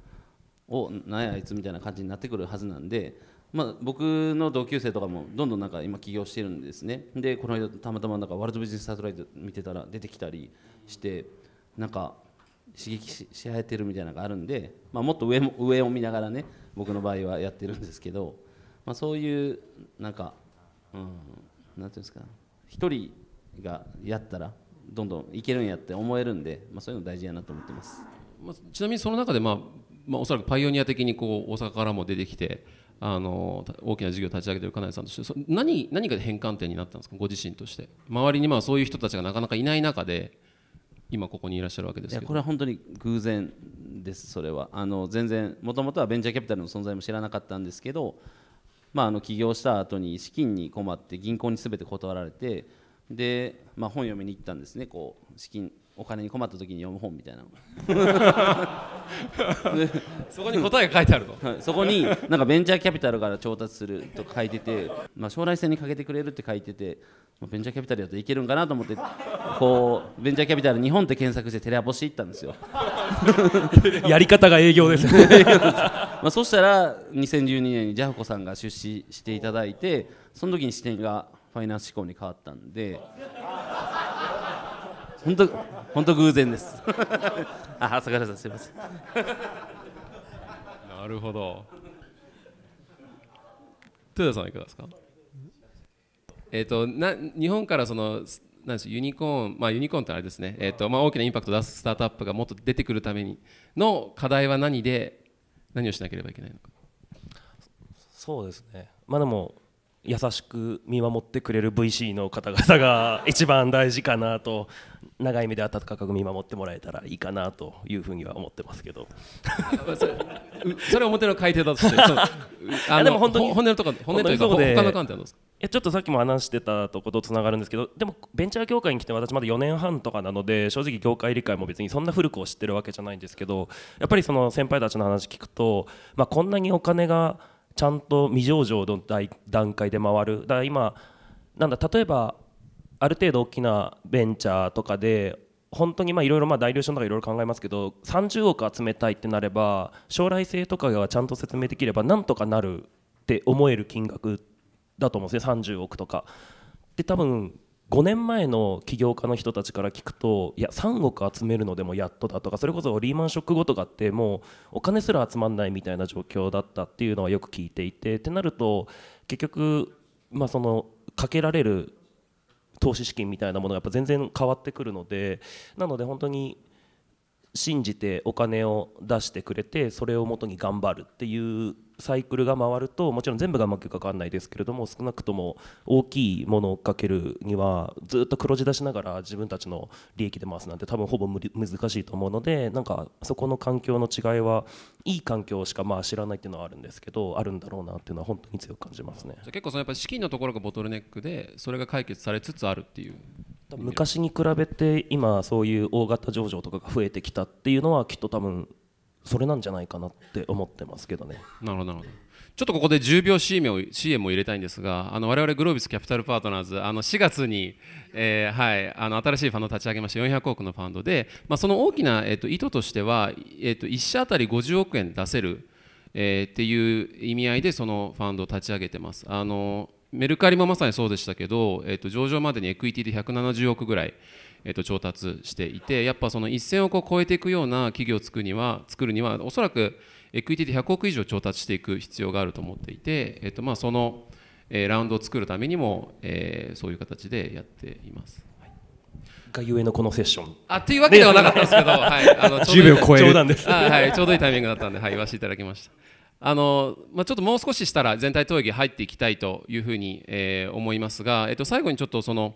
おなんやあいつみたいな感じになってくるはずなんでまあ、僕の同級生とかもどんどんなんか今起業してるんですねでこの間たまたまなんかワールドビジネスサトライト見てたら出てきたりしてなんか刺激しし合えてるみたいなのがあるんで、まあ、もっと上も上を見ながらね僕の場合はやってるんですけど、まあ、そういうなんか、うん、なんていうんですか一人がやったらどんどんいけるんやって思えるんで、まあ、そういうの大事やなと思ってます、まあ、ちなみにその中で、まあまあ、おそらくパイオニア的にこう大阪からも出てきて。あの大きな事業を立ち上げてる金谷さんとして何何が変換点になったんですかご自身として周りにまあそういう人たちがなかなかいない中で今ここにいらっしゃるわけですけどこれは本当に偶然ですそれはあの全然もともとはベンチャーキャピタルの存在も知らなかったんですけど、まあ、あの起業した後に資金に困って銀行に全て断られてで、まあ、本読みに行ったんですねこう資金お金に困った時に読む本みたいな そこに答えが書いてあると、はい、そこになんかベンチャーキャピタルから調達するとか書いてて、まあ、将来性にかけてくれるって書いてて、ベンチャーキャピタルだといけるんかなと思ってこうベンチャーキャピタル日本って検索してテレアポして行ったんですよ やり方が営業ですね まあそしたら2012年にジャフコさんが出資していただいてその時に視点がファイナンス志向に変わったんで。本当本当偶然です あ朝倉さんすみません なるほど豊田さんいかがですかえっ、ー、とな日本からそのなんですユニコーン、まあ、ユニコーンってあれですね、えーとまあ、大きなインパクトを出すスタートアップがもっと出てくるためにの課題は何で何をしなければいけないのかそうですねまあでも優しく見守ってくれる VC の方々が一番大事かなと長い目で温かく見守ってもらえたらいいかなというふうには思ってますけどそれ表の改定だとしてあ でも本当に本音のとか本音というか他の観点はどうですかちょっとさっきも話してたとことつながるんですけどでもベンチャー業界に来て私まだ4年半とかなので正直業界理解も別にそんな古くを知ってるわけじゃないんですけどやっぱりその先輩たちの話聞くと、まあ、こんなにお金がちゃんと未上場の段階で回るだから今なんだ例えばある程度大きなベンチャーとかで本当にまあいろいろまあダションとかいろいろ考えますけど30億集めたいってなれば将来性とかがちゃんと説明できればなんとかなるって思える金額だと思うんですね30億とか。で多分5年前の起業家の人たちから聞くといや3億集めるのでもやっとだとかそれこそリーマンショック後とかってもうお金すら集まんないみたいな状況だったっていうのはよく聞いていてってなると結局、まあ、そのかけられる投資資金みたいなものがやっぱ全然変わってくるのでなので本当に信じてお金を出してくれてそれをもとに頑張るっていうサイクルが回るともちろん全部がうまくいかかんないですけれども少なくとも大きいものをかけるにはずっと黒字出しながら自分たちの利益で回すなんて多分ほぼ難しいと思うのでなんかそこの環境の違いはいい環境しかまあ知らないっていうのはあるんですけどあるんだろうなっていうのは本当に強く感じますね。結構そのやっぱ資金のところがボトルネックでそれが解決されつつあるっていう昔に比べて今そういう大型上場とかが増えてきたっていうのはきっと多分それなんじゃないかなって思ってますけどね。なるほどなるほどちょっとここで10秒 CM を CM を入れたいんですがあの我々グロービスキャピタルパートナーズあの4月に、えーはい、あの新しいファンドを立ち上げまして400億のファンドで、まあ、その大きな、えーと、意図としては、えーと、1社当たり50億円出せる、えー、っていう意味合いでそのファンドを立ち上げてます。あのメルカリもまさにそうでしたけど、えーと、と上場までにエクイティで170億ぐらい。えー、と調達していてやっぱその一線をこ超えていくような企業を作るには作るにはおそらくエクイティで100億以上調達していく必要があると思っていて、えーとまあ、その、えー、ラウンドを作るためにも、えー、そういう形でやっています。がゆえのこのセッションあっていうわけではなかったんですけど、はい、あの十秒 超え冗談です、はい、ちょうどいいタイミングだったんで、はい、言わせていただきました。あのまあ、ちょっともう少ししたら全体討議入っていきたいというふうに、えー、思いますが、えっと、最後にちょっとその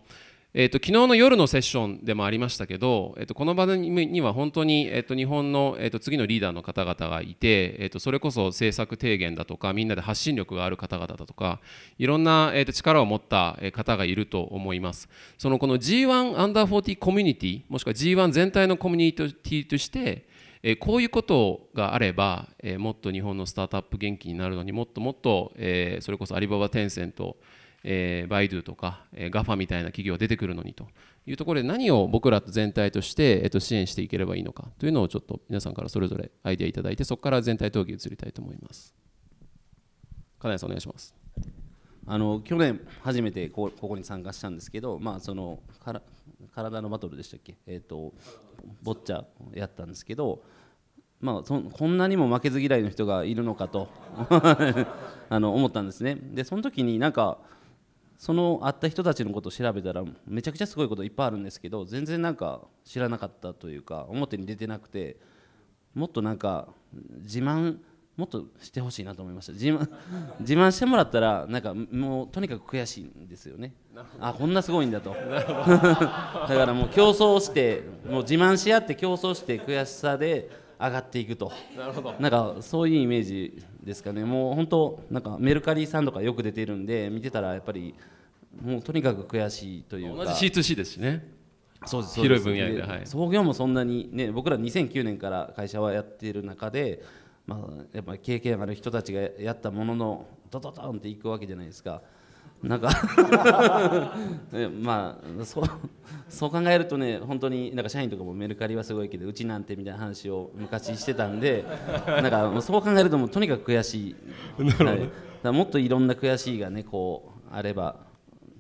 えーと、昨日の夜のセッションでもありましたけど、えーと、この場には本当に、えーと、日本の、えー、と次のリーダーの方々がいて、えー、とそれこそ政策提言だとかみんなで発信力がある方々だとかいろんな、えー、と力を持った方がいると思いますそのこの G1 アンダー40コミュニティもしくは G1 全体のコミュニティとして、えこういうことがあれば、えもっと日本のスタートアップ元気になるのにもっともっと、えそれこそアリババテンセントえー、バイドゥとか、えー、ガファみたいな企業出てくるのにというところで何を僕ら全体として、えー、と支援していければいいのかというのをちょっと皆さんからそれぞれアイデアいただいてそこから全体討議移りたいと思います金谷さんお願いしますあの去年初めてこここに参加したんですけど、まあ、そのから体のバトルでしたっけ、えーとボッチャやったんですけど、まあ、そこんなにも負けず嫌いの人がいるのかと あの思ったんですねでその時になんかその会った人たちのことを調べたらめちゃくちゃすごいこといっぱいあるんですけど全然なんか知らなかったというか表に出てなくてもっとなんか自慢もっとしてほしいなと思いました自慢 自慢してもらったらなんかもうとにかく悔しいんですよねあこんなすごいんだと だからもう競争してもう自慢し合って競争して悔しさで上がっていくとなるほどなんかそういうイメージですかねもう本当なんかメルカリさんとかよく出てるんで見てたらやっぱりもうとにかく悔しいというか同じ C2C ですしねそうです広い分野で、はい、創業もそんなに、ね、僕ら2009年から会社はやっている中で、まあ、やっぱり経験ある人たちがやったもののドドドンっていくわけじゃないですかなんか まあそうそう考えるとね本当になんか社員とかもメルカリはすごいけどうちなんてみたいな話を昔してたんでなんかそう考えるともうとにかく悔しいはい、もっといろんな悔しいがねこうあれば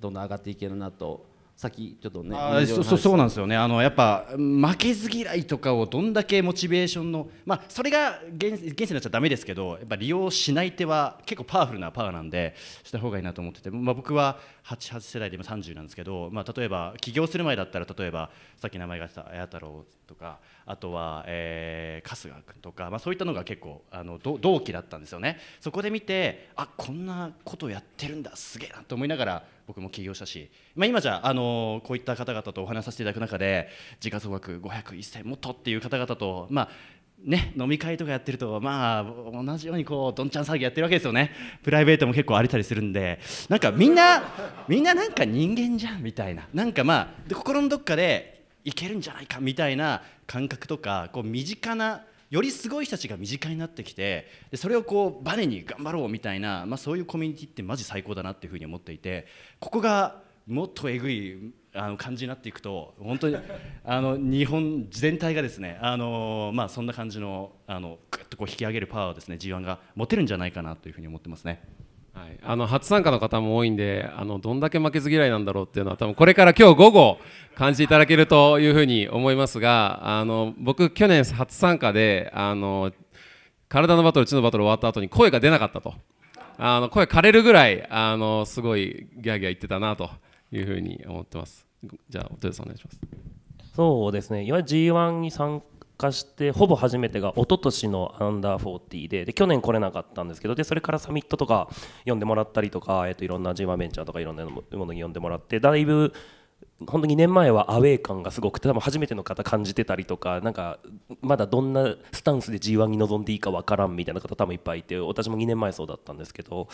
どんどん上がっていけるなと先ちょっとねあそそうなんですよねあのやっぱ負けず嫌いとかをどんだけモチベーションの、まあ、それが現現世になっちゃだめですけどやっぱ利用しない手は結構パワフルなパワーなんでした方がいいなと思ってて、まあ、僕は88世代で今30なんですけど、まあ、例えば起業する前だったら例えばさっき名前が出た綾太郎とか。あとは、えー、春日君とか、まあ、そういったのが結構あの同期だったんですよねそこで見てあこんなことやってるんだすげえなと思いながら僕も起業したし、まあ、今じゃあのこういった方々とお話しさせていただく中で時価総額500、1000もっとっていう方々と、まあ、ね、飲み会とかやってると、まあ、同じようにこうどんちゃん騒ぎやってるわけですよねプライベートも結構荒れたりするんでなんかみんなみんななんか人間じゃんみたいななんかまあ心のどっかでいけるんじゃないかみたいな感覚とかこう身近なよりすごい人たちが身近になってきてでそれをこうバネに頑張ろうみたいな、まあ、そういうコミュニティってマジ最高だなっていうふうに思っていてここがもっとえぐいあの感じになっていくと本当にあの日本全体がですねあの、まあ、そんな感じのあのグッとこう引き上げるパワーをですね G1 が持てるんじゃないかなというふうに思ってますね。はい、あの初参加の方も多いんであのどんだけ負けず嫌いなんだろうっていうのは多分これから今日午後感じていただけるというふうに思いますがあの僕去年初参加であの体のバトル、知のバトル終わった後に声が出なかったとあの声枯れるぐらいあのすごいギャーギャー言ってたなというふうに思ってますじゃあお父さんお願いしますそうですねいわゆる G1 に参家してほぼ初めてが一昨年のアンダー40でで去年来れなかったんですけどでそれからサミットとか読んでもらったりとか、えといろんな g マベンチャーとかいろんなものに読んでもらってだいぶ本当2年前はアウェー感がすごくて多分初めての方感じてたりとかなんかまだどんなスタンスで G1 に臨んでいいか分からんみたいな方多分いっぱいいて私も2年前そうだったんですけど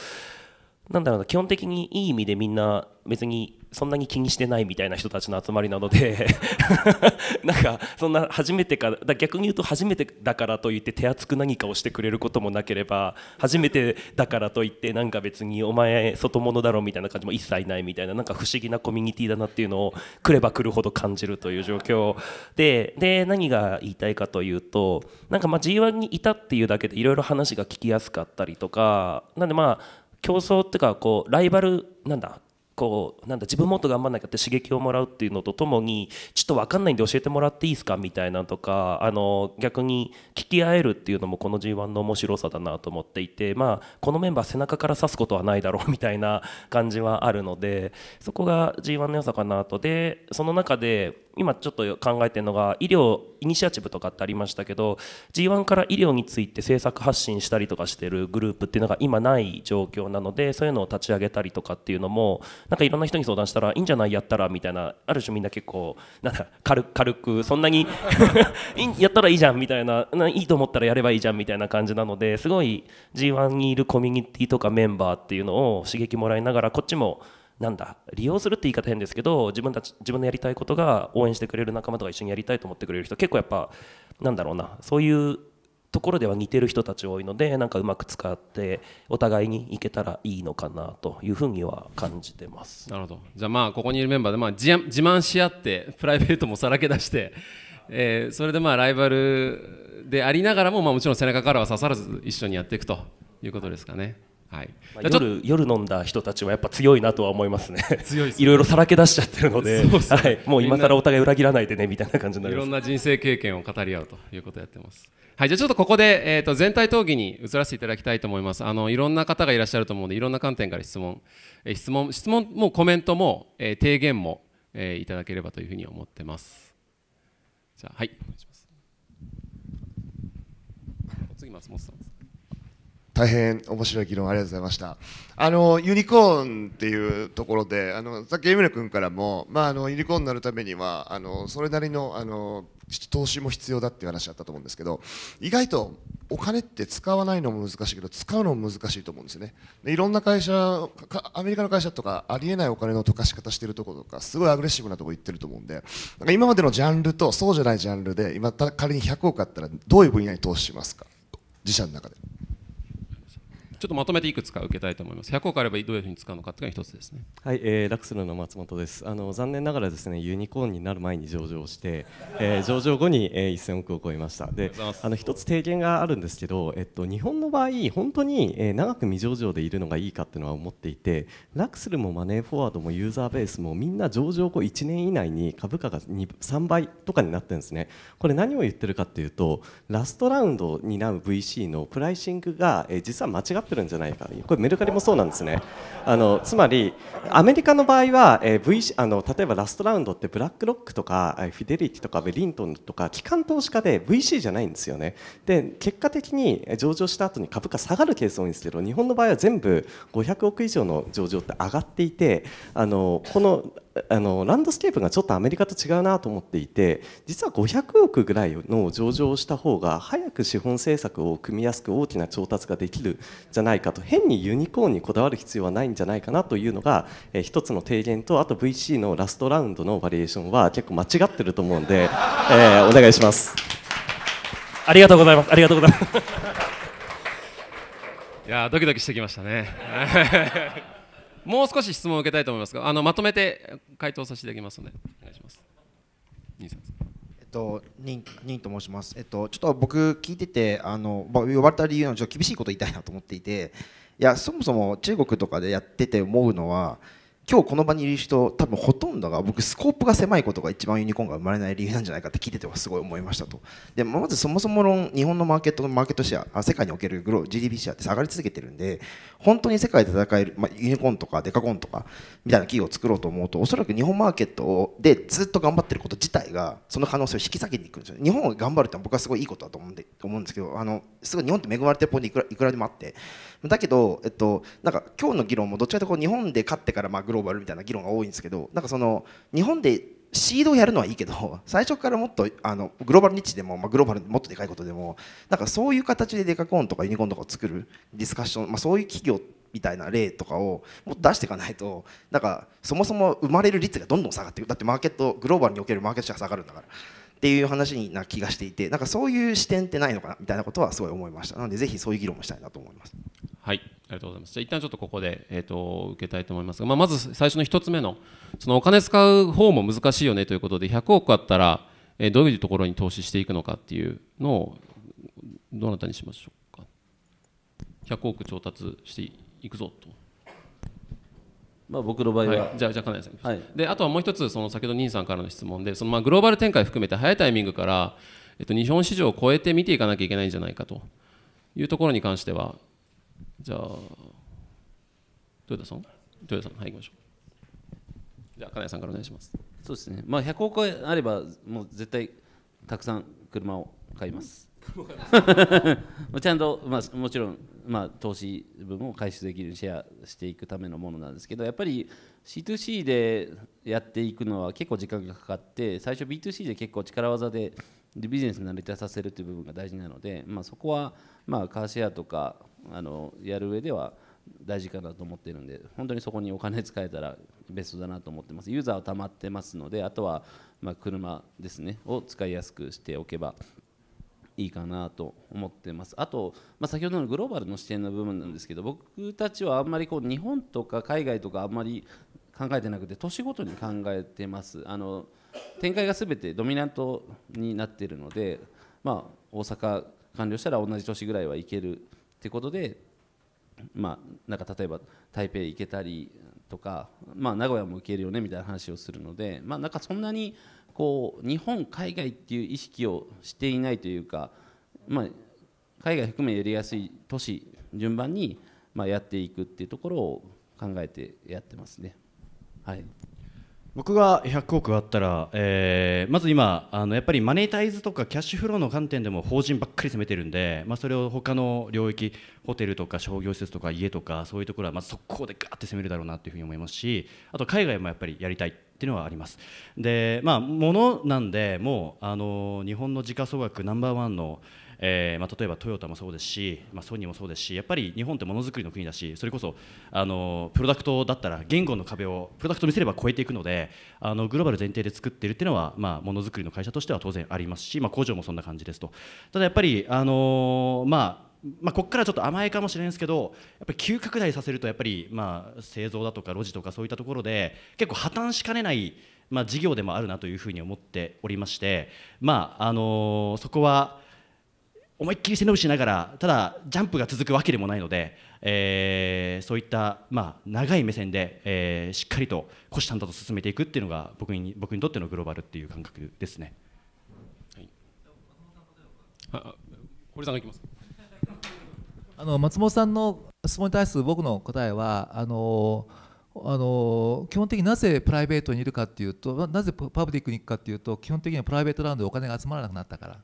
なんだろうな基本的にいい意味でみんな別にそんなに気にしてないみたいな人たちの集まりなので なんかそんな初めてかだ逆に言うと初めてだからといって手厚く何かをしてくれることもなければ初めてだからといってなんか別にお前外物だろみたいな感じも一切ないみたいななんか不思議なコミュニティだなっていうのを来れば来るほど感じるという状況でで何が言いたいかというとなんかまあ G1 にいたっていうだけでいろいろ話が聞きやすかったりとかなんでまあ競争っていうかこうライバルなんだこうなんだ自分もっと頑張らなきゃって刺激をもらうっていうのとともにちょっと分かんないんで教えてもらっていいですかみたいなとかあの逆に聞き合えるっていうのもこの g 1の面白さだなと思っていて、まあ、このメンバー背中から刺すことはないだろうみたいな感じはあるのでそこが g 1の良さかなとでその中で今ちょっと考えてるのが医療イニシアチブとかってありましたけど G1 から医療について政策発信したりとかしてるグループっていうのが今ない状況なのでそういうのを立ち上げたりとかっていうのもなんかいろんな人に相談したらいいんじゃないやったらみたいなある種みんな結構なんか軽くそんなに やったらいいじゃんみたいないいと思ったらやればいいじゃんみたいな感じなのですごい G1 にいるコミュニティとかメンバーっていうのを刺激もらいながらこっちもなんだ利用するって言い方変ですけど自分たち自分のやりたいことが応援してくれる仲間とか一緒にやりたいと思ってくれる人結構やっぱなんだろうなそういうところでは似てる人たち多いのでなんかうまく使ってお互いにいけたらいいのかなというふうには感じてますなるほどじゃあまあここにいるメンバーでまあ自慢し合ってプライベートもさらけ出して、えー、それでまあライバルでありながらも、まあ、もちろん背中からは刺さらず一緒にやっていくということですかね。はい、まあ、夜夜飲んだ人たちはやっぱ強いなとは思いますね。強い、いろいろさらけ出しちゃってるので、そうそうはい、もう今らお互い裏切らないでねみたいな感じになります。いろんな人生経験を語り合うということをやってます。はい、じゃあちょっとここでえっ、ー、と全体討議に移らせていただきたいと思います。あのいろんな方がいらっしゃると思うので、いろんな観点から質問、えー、質問質問もコメントも、えー、提言も、えー、いただければというふうに思ってます。じゃあはい。大変面白い議論ありがとうございましたあのユニコーンっていうところであのさっきエミ君からも、まあ、あのユニコーンになるためにはあのそれなりのあの投資も必要だっていう話あったと思うんですけど意外とお金って使わないのも難しいけど使うのも難しいと思うんですよねでいろんな会社アメリカの会社とかありえないお金の溶かし方してるところとかすごいアグレッシブなとこ行ってると思うんでなんか今までのジャンルとそうじゃないジャンルで今仮に100億あったらどういう分野に投資しますか自社の中で。ちょっとまとめていくつか受けたいと思います。100億あればどういうふうに使うのかというのが一つですね。はい、えー、ラクスルの松本です。あの残念ながらですねユニコーンになる前に上場して、えー、上場後に、えー、1000億を超えました。で、あの一つ提言があるんですけど、えっと日本の場合本当に、えー、長く未上場でいるのがいいかっていうのは思っていて、ラクスルもマネーフォワードもユーザーベースもみんな上場後1年以内に株価が3倍とかになってるんですね。これ何を言ってるかっていうとラストラウンドになる VC のプライシングが、えー、実は間違ってってるんじゃないかこれメルカリもそうなんですねあのつまりアメリカの場合は、えー v、あの例えばラストラウンドってブラックロックとかフィデリティとかベリントンとか機関投資家で VC じゃないんですよねで結果的に上場した後に株価下がるケース多いんですけど日本の場合は全部500億以上の上場って上がっていてあのこのあのランドスケープがちょっとアメリカと違うなと思っていて実は500億ぐらいの上場をした方が早く資本政策を組みやすく大きな調達ができるじゃないかと変にユニコーンにこだわる必要はないんじゃないかなというのが、え一つの提言とあと VC のラストラウンドのバリエーションは結構間違ってると思うんで、えー、お願いします。ありがとうございます。ありがとうございます。いやドキドキしてきましたね。もう少し質問を受けたいと思いますがあのまとめて回答させていただきますのでお願いします。えっと、にん、にんと申します、えっと、ちょっと僕、聞いててあの呼ばれた理由のちょっと厳しいこと言いたいなと思っていていやそもそも中国とかでやってて思うのは今日この場にいる人多分ほとんどが僕スコープが狭いことが一番ユニコーンが生まれない理由なんじゃないかって聞いててはすごい思いましたとでまずそもそも論日本のマーケットのマーケットシェア世界におけるグロー GDP シェアって下がり続けてるんで本当に世界で戦える、まあ、ユニコーンとかデカコンとかみたいな企業を作ろうと思うとおそらく日本マーケットでずっと頑張ってること自体がその可能性を引き下げにいくんですよ日本を頑張るって僕はすごいいいことだと思うんで思うんですけどあのすごい日本って恵まれてるポイントいくらいくらでもあってだけど、えっと、なんか今日の議論もどっちかというと日本で勝ってからまあグローバルみたいな議論が多いんですけどなんかその日本でシードをやるのはいいけど最初からもっとあのグローバルニッチでも、まあ、グローバルもっとでかいことでもなんかそういう形でデカコーンとかユニコーンとかを作るディスカッション、まあ、そういう企業みたいな例とかをもっと出していかないとなんかそもそも生まれる率がどんどん下がっていくだってマーケットグローバルにおけるマーケットシェア下がるんだから。っていう話にな気がしていてなんかそういう視点ってないのかなみたいなことはすごい思いましたなのでぜひそういう議論もしたいなと思いますはいありがとうございますじゃあ一旦ちょっとここで、えーと、受けたいと思いますが、まあ、まず最初の1つ目のそのお金使う方も難しいよねということで100億あったら、えー、どういうところに投資していくのかっていうのをどなたにしましょうか100億調達していくぞとまあ、僕の場合は、はい、じゃあじゃあ金谷さん、はい、であとはもう一つその先ほど兄さんからの質問でそのまあグローバル展開含めて早いタイミングから、えっと、日本市場を超えて見ていかなきゃいけないんじゃないかというところに関してはじゃあ豊田さん豊田さんはい行きましょうじゃあ金谷さんからお願いしますそうですねまあ100億円あればもう絶対たくさん車を買います ちゃんと、まあ、もちろんまあ、投資部分を回収できるシェアしていくためのものなんですけどやっぱり C2C でやっていくのは結構時間がかかって最初 B2C で結構力技でビジネスに成り立たせるという部分が大事なので、まあ、そこはまあカーシェアとかあのやる上では大事かなと思ってるんで本当にそこにお金使えたらベストだなと思ってますユーザーは溜まってますのであとはま車ですねを使いやすくしておけばいいかなと思ってますあと、まあ、先ほどのグローバルの視点の部分なんですけど僕たちはあんまりこう日本とか海外とかあんまり考えてなくて年ごとに考えてますあの展開が全てドミナントになっているので、まあ、大阪完了したら同じ年ぐらいはいけるってことで、まあ、なんか例えば台北行けたりとか、まあ、名古屋も行けるよねみたいな話をするので、まあ、なんかそんなに。こう日本海外っていう意識をしていないというか、まあ、海外含めやりやすい都市順番に、まあ、やっていくっていうところを考えてやってますね。はい僕が100億あったら、えー、まず今あのやっぱりマネタイズとかキャッシュフローの観点でも法人ばっかり攻めてるんで、まあ、それを他の領域ホテルとか商業施設とか家とかそういうところはまず速攻でガーって攻めるだろうなというふうに思いますしあと海外もやっぱりやりたいっていうのはありますでまあのなんでもうあの日本の時価総額ナンバーワンのえーまあ、例えばトヨタもそうですし、まあ、ソニーもそうですしやっぱり日本ってものづくりの国だしそれこそあのプロダクトだったら言語の壁をプロダクト見せれば超えていくのであのグローバル前提で作っているっていうのは、まあ、ものづくりの会社としては当然ありますし、まあ、工場もそんな感じですと。ただやっぱり、あのまあまあ、ここからちょっと甘いかもしれないですけどやっぱり急拡大させるとやっぱり、まあ、製造だとか路地とかそういったところで結構破綻しかねない、まあ、事業でもあるなというふうに思っておりまして、まああのそこは。思いっきり背伸びしながらただジャンプが続くわけでもないので、えー、そういった、まあ、長い目線で、えー、しっかりと虎視眈々と進めていくっていうのが僕に僕にとってのグローバルっていう感覚ですね。はい、堀さんがいきますあの松本さんの質問に対する僕の答えはあのあの基本的になぜプライベートにいるかっていうとなぜパブリックに行くかっていうと基本的にはプライベートラウンドでお金が集まらなくなったから。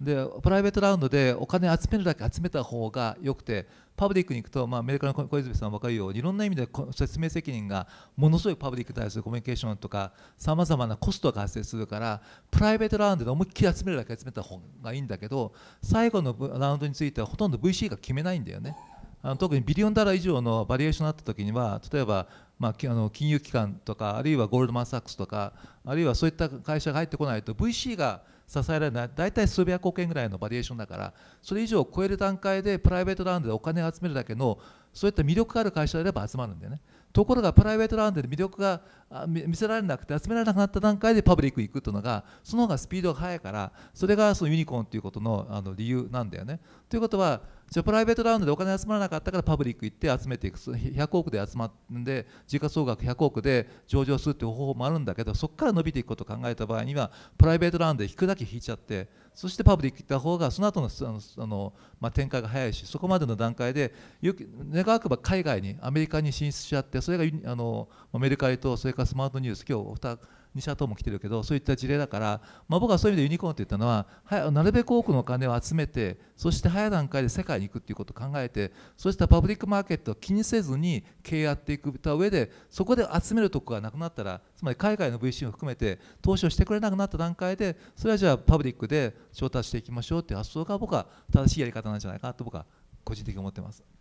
でプライベートラウンドでお金集めるだけ集めた方が良くてパブリックに行くと、まあ、アメリカの小泉さん分かるようにいろんな意味で説明責任がものすごいパブリックに対するコミュニケーションとかさまざまなコストが発生するからプライベートラウンドで思いっきり集めるだけ集めた方がいいんだけど最後のラウンドについてはほとんど VC が決めないんだよね。あの特にビリオンダラー以上のバリエーションがあった時には例えば、まあ、あの金融機関とかあるいはゴールドマン・サックスとかあるいはそういった会社が入ってこないと VC が支えられない大体数百億円ぐらいのバリエーションだからそれ以上を超える段階でプライベートラウンドでお金を集めるだけのそういった魅力がある会社であれば集まるんだよねところがプライベートラウンドで魅力が見せられなくて集められなくなった段階でパブリック行くというのがその方がスピードが速いからそれがそのユニコーンということのあの理由なんだよね。ということはそれプライベートラウンドでお金集まらなかったからパブリック行って集めていく100億で集まって時価総額100億で上場するという方法もあるんだけどそこから伸びていくことを考えた場合にはプライベートラウンドで引くだけ引いちゃってそしてパブリック行った方がその後のあのまあ、展開が早いしそこまでの段階で願わくば海外にアメリカに進出しちゃってそれがあのメルカリとそれからスマートニュース今日西畑も来てるけどそういった事例だから、まあ、僕はそういう意味でユニコーンと言ったのははなるべく多くのお金を集めてそして早い段階で世界に行くっていうことを考えてそうしたパブリックマーケットを気にせずに経営やっていくた上でそこで集めるとこがなくなったらつまり海外の VC を含めて投資をしてくれなくなった段階でそれはじゃあパブリックで調達していきましょうっていう発想が僕は正しいやり方なんじゃないかと僕は個人的に思ってます。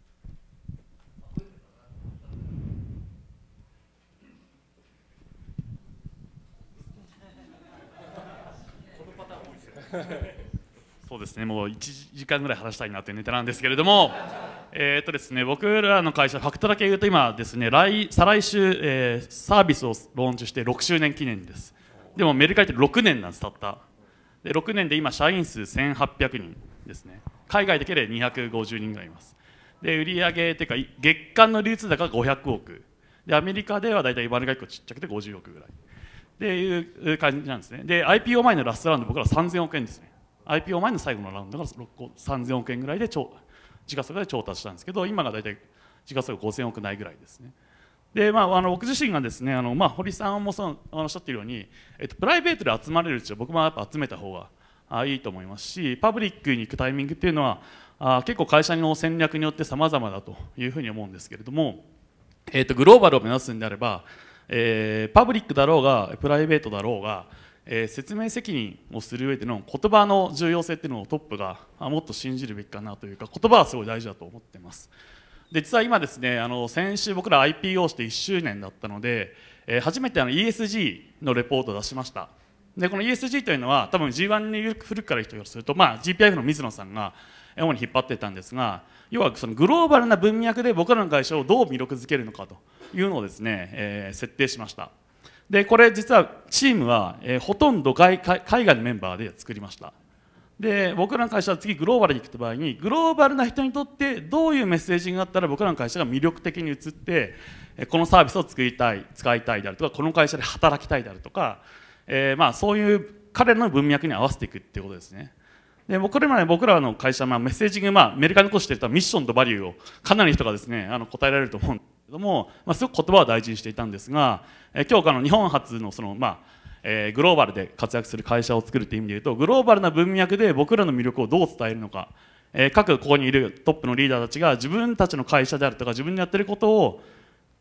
そうですねもう1時間ぐらい話したいなというネタなんですけれども、えーとですね、僕らの会社、ファクトだけ言うと今ですね来、再来週、えー、サービスをローンチして6周年記念です。でもメルカリって6年なんです、たった。で6年で今、社員数1800人ですね。海外だけで250人ぐらいいます。で、売上というか、月間の流通高が500億。で、アメリカでは大体バルガ1個ちっちゃくて50億ぐらい。っていう感じなんですね。で、IPO 前のラストラウンド、僕ら3000億円ですね。IPO 前の最後のラウンドが3000億円ぐらいで超、時価総額で調達したんですけど、今が大体時価総額5000億ないぐらいですね。でまあ、あの僕自身がですねあの、まあ、堀さんもそのおっしゃってるように、えっと、プライベートで集まれるうちは僕もやっぱ集めた方があいいと思いますしパブリックに行くタイミングっていうのはあ結構会社の戦略によって様々だというふうに思うんですけれども、えっと、グローバルを目指すんであればえー、パブリックだろうがプライベートだろうが、えー、説明責任をする上での言葉の重要性っていうのをトップがもっと信じるべきかなというか言葉はすごい大事だと思ってますで実は今ですねあの先週僕ら IPO して1周年だったので、えー、初めてあの ESG のレポートを出しましたでこの ESG というのは多分 G1 に古くからい人からすると、まあ、GPIF の水野さんが主に引っ張っていたんですが要はそのグローバルな文脈で僕らの会社をどう魅力づけるのかというのをですね、えー、設定しましたでこれ実はチームは、えー、ほとんど海外のメンバーで作りましたで僕らの会社は次グローバルに行く場合にグローバルな人にとってどういうメッセージがあったら僕らの会社が魅力的に移ってこのサービスを作りたい使いたいであるとかこの会社で働きたいであるとか、えー、まあそういう彼らの文脈に合わせていくっていうことですねで僕ら僕らの会社、まあ、メッセージング、まあ、メルカリのとしてるミッションとバリューをかなり人がですねあの答えられると思うんですけども、まあ、すごく言葉を大事にしていたんですが、え今日あの日本初のその、まあえー、グローバルで活躍する会社を作るという意味で言うとグローバルな文脈で僕らの魅力をどう伝えるのか、えー、各ここにいるトップのリーダーたちが自分たちの会社であるとか自分のやってることを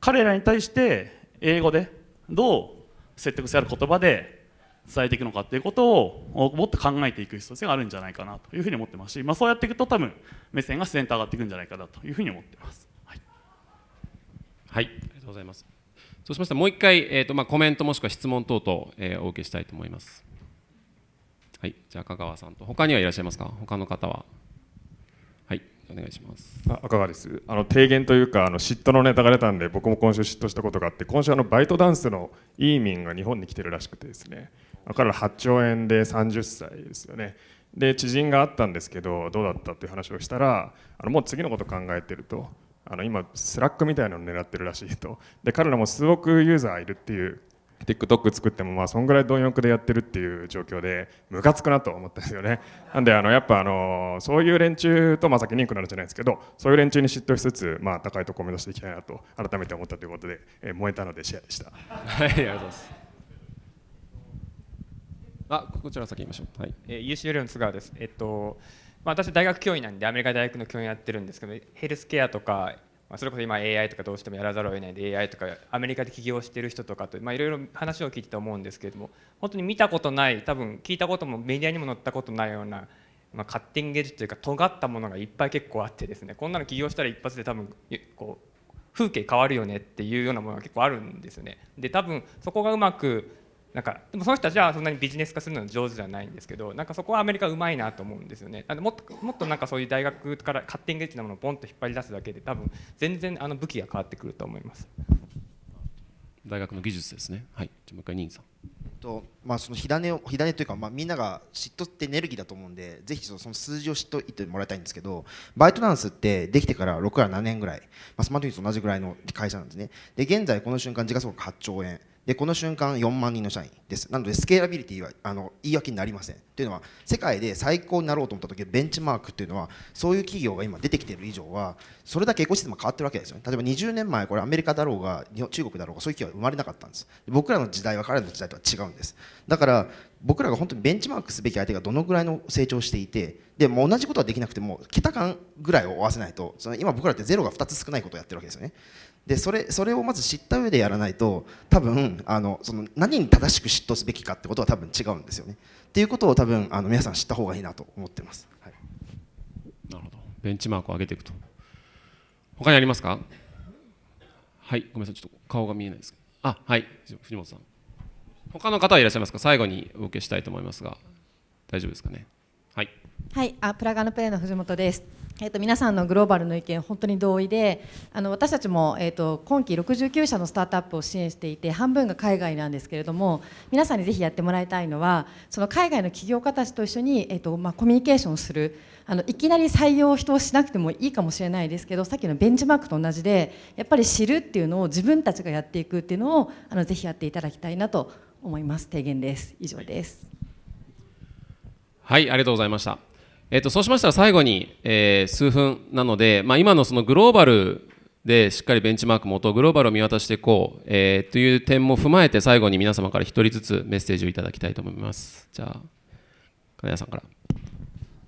彼らに対して英語でどう説得性ある言葉で伝えていくのかっていうことをもっと考えていく必要性があるんじゃないかなというふうに思ってますし、まあ、そうやっていくと多分目線が自然と上がっていくんじゃないかなというふうに思ってます。はい、はい、ありがとうございます。そうしましたもう一回、えーとまあ、コメントもしくは質問等々、えー、お受けしたいと思います。はい、じゃあ香川さんと他にはいらっしゃいますか他の方は。はいお願いしますあ赤川ですあの提言というかあの嫉妬のネタが出たんで僕も今週嫉妬したことがあって今週あのバイトダンスのイーミンが日本に来てるらしくてですねから8兆円で30歳ですよねで知人があったんですけどどうだったっていう話をしたらあのもう次のこと考えてるとあの今スラックみたいなのを狙ってるらしいとで彼らも数億ユーザーいるっていう TikTok 作ってもまあそんぐらい貪欲でやってるっていう状況でムカつくなと思ったんですよねなんであのやっぱあのそういう連中とまあ先にいくなるじゃないですけどそういう連中に嫉妬しつつまあ高いとこを目指していきたいなと改めて思ったということで、え燃えたのでシェアでしたはいありがとうございますあこちら先言いましょう、はいえー、UCL の津川です、えっとまあ、私大学教員なんでアメリカ大学の教員やってるんですけどヘルスケアとか、まあ、それこそ今 AI とかどうしてもやらざるを得ないで AI とかアメリカで起業してる人とかといろいろ話を聞いてたと思うんですけれども本当に見たことない多分聞いたこともメディアにも載ったことないようなまあ、カッティングエッジというか尖ったものがいっぱい結構あってですねこんなの起業したら一発で多分こう風景変わるよねっていうようなものが結構あるんですね。で多分そこがうまくなんかでもその人たちはそんなにビジネス化するの上手じゃないんですけどなんかそこはアメリカうまいなと思うんですよねあのもっともっとなんかそういう大学からカッティングエッジなものをポンと引っ張り出すだけで多分全然あの武器が変わってくると思います大学の技術ですねはいじゃもう一回ニーさんとまあその火種を火種というかまあみんなが嫉妬ってエネルギーだと思うんでぜひその数字を知っといてもらいたいんですけどバイトダンスってできてから6から7年ぐらいまあスマートフィーと同じぐらいの会社なんですねで現在この瞬間時価総額8兆円でこの瞬間4万人の社員ですなのでスケーラビリティはあの言い訳になりませんっていうのは世界で最高になろうと思った時のベンチマークっていうのはそういう企業が今出てきてる以上はそれだけエコシステム変わってるわけですよね例えば20年前これアメリカだろうが中国だろうがそういう企業は生まれなかったんです僕らの時代は彼らの時代とは違うんですだから僕らが本当にベンチマークすべき相手がどのぐらいの成長していてでも同じことはできなくても桁間ぐらいを合わせないとその今僕らってゼロが2つ少ないことをやってるわけですよねでそれそれをまず知った上でやらないと多分あのその何に正しく嫉妬すべきかってことは多分違うんですよねっていうことを多分あの皆さん知った方がいいなと思ってます、はい、なるほどベンチマークを上げていくと他にありますかはいごめんなさいちょっと顔が見えないですあはい藤本さん他の方はいらっしゃいますか最後にお受けしたいと思いますが大丈夫ですかねはいはいあプラガのプレイの藤本ですえー、と皆さんのグローバルの意見、本当に同意で、あの私たちも、えー、と今期69社のスタートアップを支援していて、半分が海外なんですけれども、皆さんにぜひやってもらいたいのは、その海外の起業家たちと一緒に、えーとまあ、コミュニケーションする、あのいきなり採用人をしなくてもいいかもしれないですけど、さっきのベンチマークと同じで、やっぱり知るっていうのを自分たちがやっていくっていうのを、あのぜひやっていただきたいなと思います。提言です。以上です。はい、ありがとうございました。えっと、そうしましたら最後に、えー、数分なので、まあ、今のそのグローバルでしっかりベンチマークもとグローバルを見渡していこう、えー、という点も踏まえて最後に皆様から1人ずつメッセージをいただきたいと思いますじゃあ金谷さんから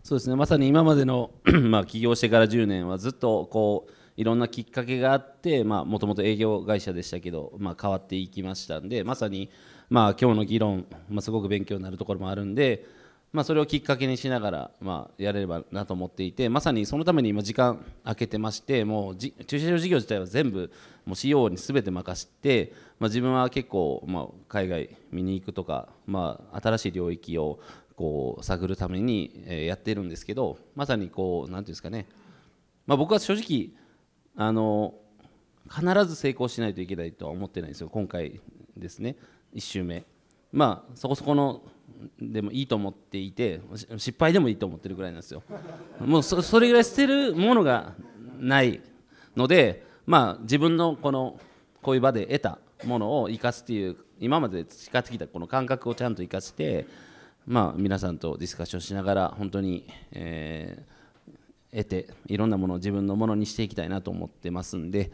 そうですねまさに今までの まあ、起業してから10年はずっとこういろんなきっかけがあってもともと営業会社でしたけど、まあ、変わっていきましたんでまさに、まあ、今日の議論、まあ、すごく勉強になるところもあるんでまあ、それをきっかけにしながら、まあ、やれればなと思っていてまさにそのために今時間空けてましてもうじ駐車場事業自体は全部もう CO に全て任せて、まあ、自分は結構、まあ、海外見に行くとか、まあ、新しい領域をこう探るために、えやってるんですけどまさにこう何ていうんですかね、まあ、僕は正直あの必ず成功しないといけないとは思ってないんですよ今回ですね1周目。まあそこそこのでもいいと思っていて失敗でもいいと思ってるぐらいなんですよもうそれぐらい捨てるものがないのでまあ自分のこのこういう場で得たものを生かすっていう今まで培ってきたこの感覚をちゃんと生かしてまあ皆さんとディスカッションしながら本当に、えー、得ていろんなものを自分のものにしていきたいなと思ってますんで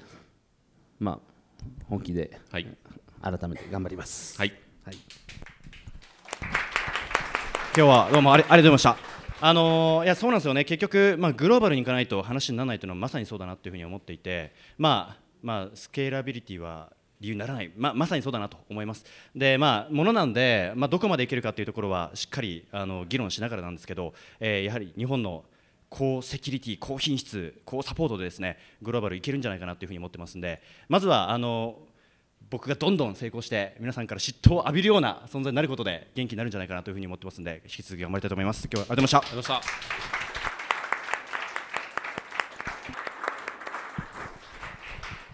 まあ本気で改めて頑張ります。はい、はい今日はどうもありがとうございました。あのー、いやそうなんですよね結局、まあ、グローバルに行かないと話にならないというのはまさにそうだなというふうに思っていて、まあまあ、スケーラビリティは理由にならない、ままさにそうだなと思いますで、まあ、ものなんで、まあ、どこまでいけるかというところはしっかりあの議論しながらなんですけど、えー、やはり日本の高セキュリティ、高品質、高サポートでですねグローバルいけるんじゃないかなというふうに思ってますんでまずはあのー僕がどんどん成功して皆さんから嫉妬を浴びるような存在になることで元気になるんじゃないかなというふうに思ってますので引き続き頑張りたいと思います今日はありがとうございました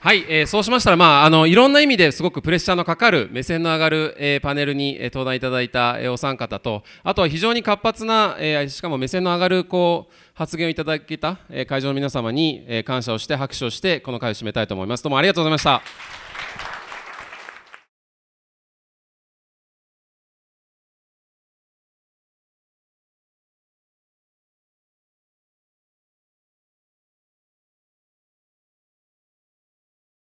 はい、えー、そうしましたら、まあ、あのいろんな意味ですごくプレッシャーのかかる目線の上がる、えー、パネルに、えー、登壇いただいた、えー、お三方とあとは非常に活発な、えー、しかも目線の上がるこう発言をいただけた、えー、会場の皆様に、えー、感謝をして拍手をしてこの会を締めたいと思います。どうもありがとうございました。